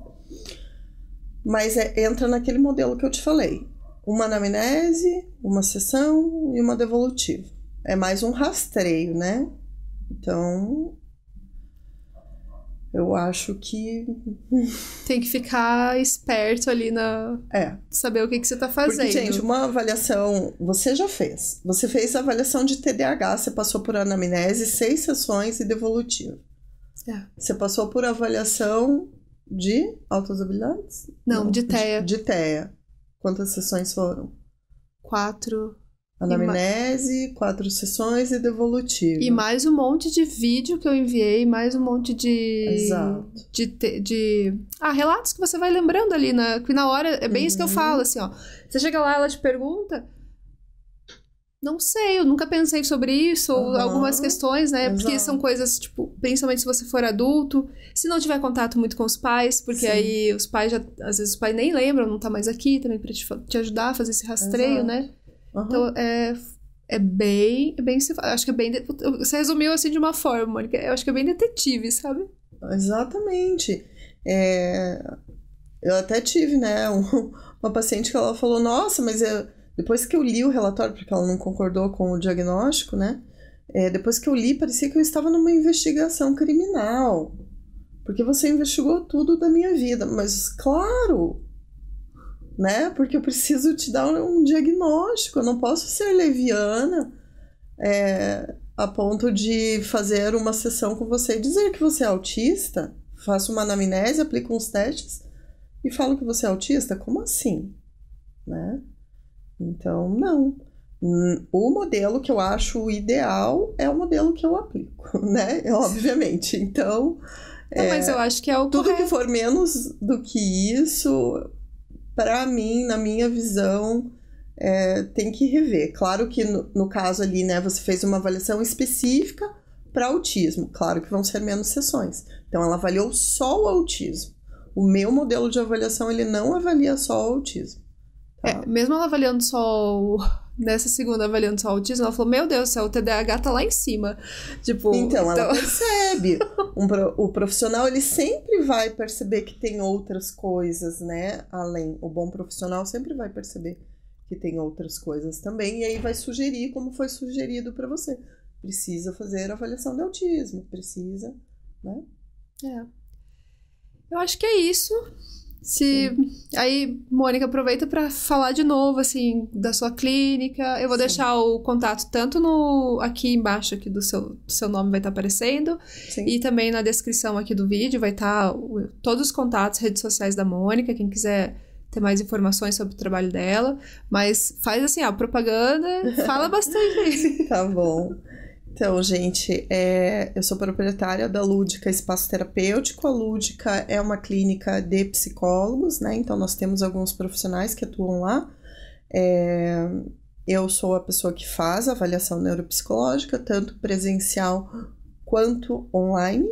mas é, entra naquele modelo que eu te falei: uma anamnese, uma sessão e uma devolutiva. É mais um rastreio, né? Então, eu acho que. Tem que ficar esperto ali na. É. Saber o que, que você tá fazendo. Porque, gente, uma avaliação. Você já fez. Você fez a avaliação de TDAH, você passou por anamnese, seis sessões e devolutiva. É. Você passou por avaliação de altas habilidades? Não, Não de TEA. De, de TEA. Quantas sessões foram? Quatro. Anamnese, quatro sessões e devolutivo. E mais um monte de vídeo que eu enviei, mais um monte de. Exato. De, te, de ah, relatos que você vai lembrando ali, na, né? que na hora é bem uhum. isso que eu uhum. falo, assim, ó. Você chega lá, ela te pergunta. Não sei, eu nunca pensei sobre isso, ou uhum. algumas questões, né? Exato. Porque são coisas, tipo, principalmente se você for adulto, se não tiver contato muito com os pais, porque Sim. aí os pais já. Às vezes os pais nem lembram, não tá mais aqui também pra te, te ajudar a fazer esse rastreio, Exato. né? Uhum. Então, é, é bem, é bem, acho que é bem, você resumiu assim de uma forma, Mônica, eu acho que é bem detetive, sabe? Exatamente. É, eu até tive, né, um, uma paciente que ela falou, nossa, mas eu, depois que eu li o relatório, porque ela não concordou com o diagnóstico, né, é, depois que eu li, parecia que eu estava numa investigação criminal, porque você investigou tudo da minha vida, mas claro, né? Porque eu preciso te dar um diagnóstico, eu não posso ser leviana é, a ponto de fazer uma sessão com você e dizer que você é autista, faço uma anamnese, aplico uns testes e falo que você é autista? Como assim? Né? Então, não. O modelo que eu acho ideal é o modelo que eu aplico, né? É obviamente. Então. Não, é, mas eu acho que é o. Tudo correto. que for menos do que isso, para mim, na minha visão, é, tem que rever. Claro que no, no, caso ali, né, você fez uma avaliação específica para autismo. Claro que vão ser menos sessões. Então, ela avaliou só o autismo. O meu modelo de avaliação, ele não avalia só o autismo. Tá? É, mesmo ela avaliando só o nessa segunda avaliando seu autismo, ela falou: Meu Deus o TDAH tá lá em cima. Tipo. Então, então... ela percebe. Um, o profissional, ele sempre vai perceber que tem outras coisas, né? Além. O bom profissional sempre vai perceber que tem outras coisas também. E aí vai sugerir como foi sugerido para você. Precisa fazer a avaliação de autismo, precisa, né? É. Eu acho que é isso. Se Sim. aí, Mônica, aproveita para falar de novo assim da sua clínica. Eu vou Sim. deixar o contato tanto no aqui embaixo aqui do seu seu nome vai estar tá aparecendo Sim. e também na descrição aqui do vídeo vai estar tá todos os contatos, redes sociais da Mônica, quem quiser ter mais informações sobre o trabalho dela, mas faz assim, a propaganda, fala bastante aí. tá bom. Então, gente, é, eu sou proprietária da Lúdica Espaço Terapêutico. A Lúdica é uma clínica de psicólogos, né? Então, nós temos alguns profissionais que atuam lá. É, eu sou a pessoa que faz a avaliação neuropsicológica, tanto presencial quanto online,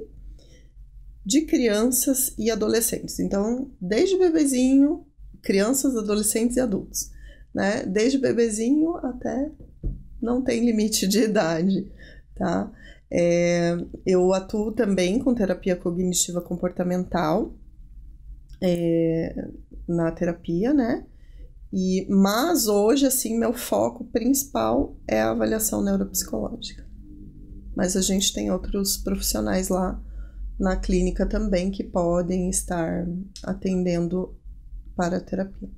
de crianças e adolescentes. Então, desde bebezinho, crianças, adolescentes e adultos, né? Desde bebezinho até não tem limite de idade tá? É, eu atuo também com terapia cognitiva comportamental é, na terapia, né? E, mas hoje, assim, meu foco principal é a avaliação neuropsicológica. Mas a gente tem outros profissionais lá na clínica também que podem estar atendendo para a terapia.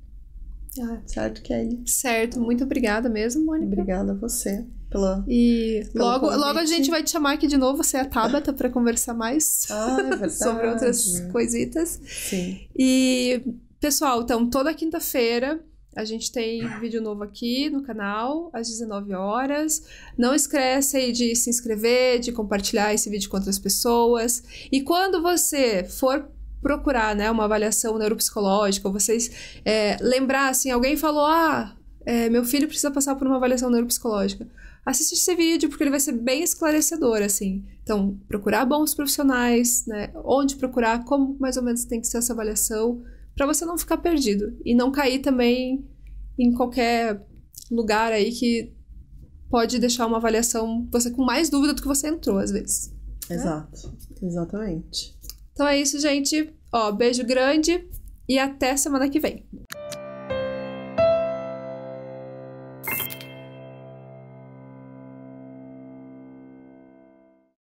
Ah, certo Kelly Certo, muito obrigada mesmo, Mônica. Obrigada a você pela. E logo, logo a gente vai te chamar aqui de novo, você é a Tabata, para conversar mais ah, é sobre outras coisitas. Sim. E, pessoal, então, toda quinta-feira. A gente tem vídeo novo aqui no canal, às 19 horas. Não esquece aí de se inscrever, de compartilhar esse vídeo com outras pessoas. E quando você for procurar, né, uma avaliação neuropsicológica, ou vocês é, lembrar, assim, alguém falou, ah, é, meu filho precisa passar por uma avaliação neuropsicológica. Assiste esse vídeo porque ele vai ser bem esclarecedor, assim. Então, procurar bons profissionais, né, onde procurar, como mais ou menos tem que ser essa avaliação, para você não ficar perdido e não cair também em qualquer lugar aí que pode deixar uma avaliação você com mais dúvida do que você entrou às vezes. Né? Exato, exatamente. Então é isso, gente. Ó, beijo grande e até semana que vem.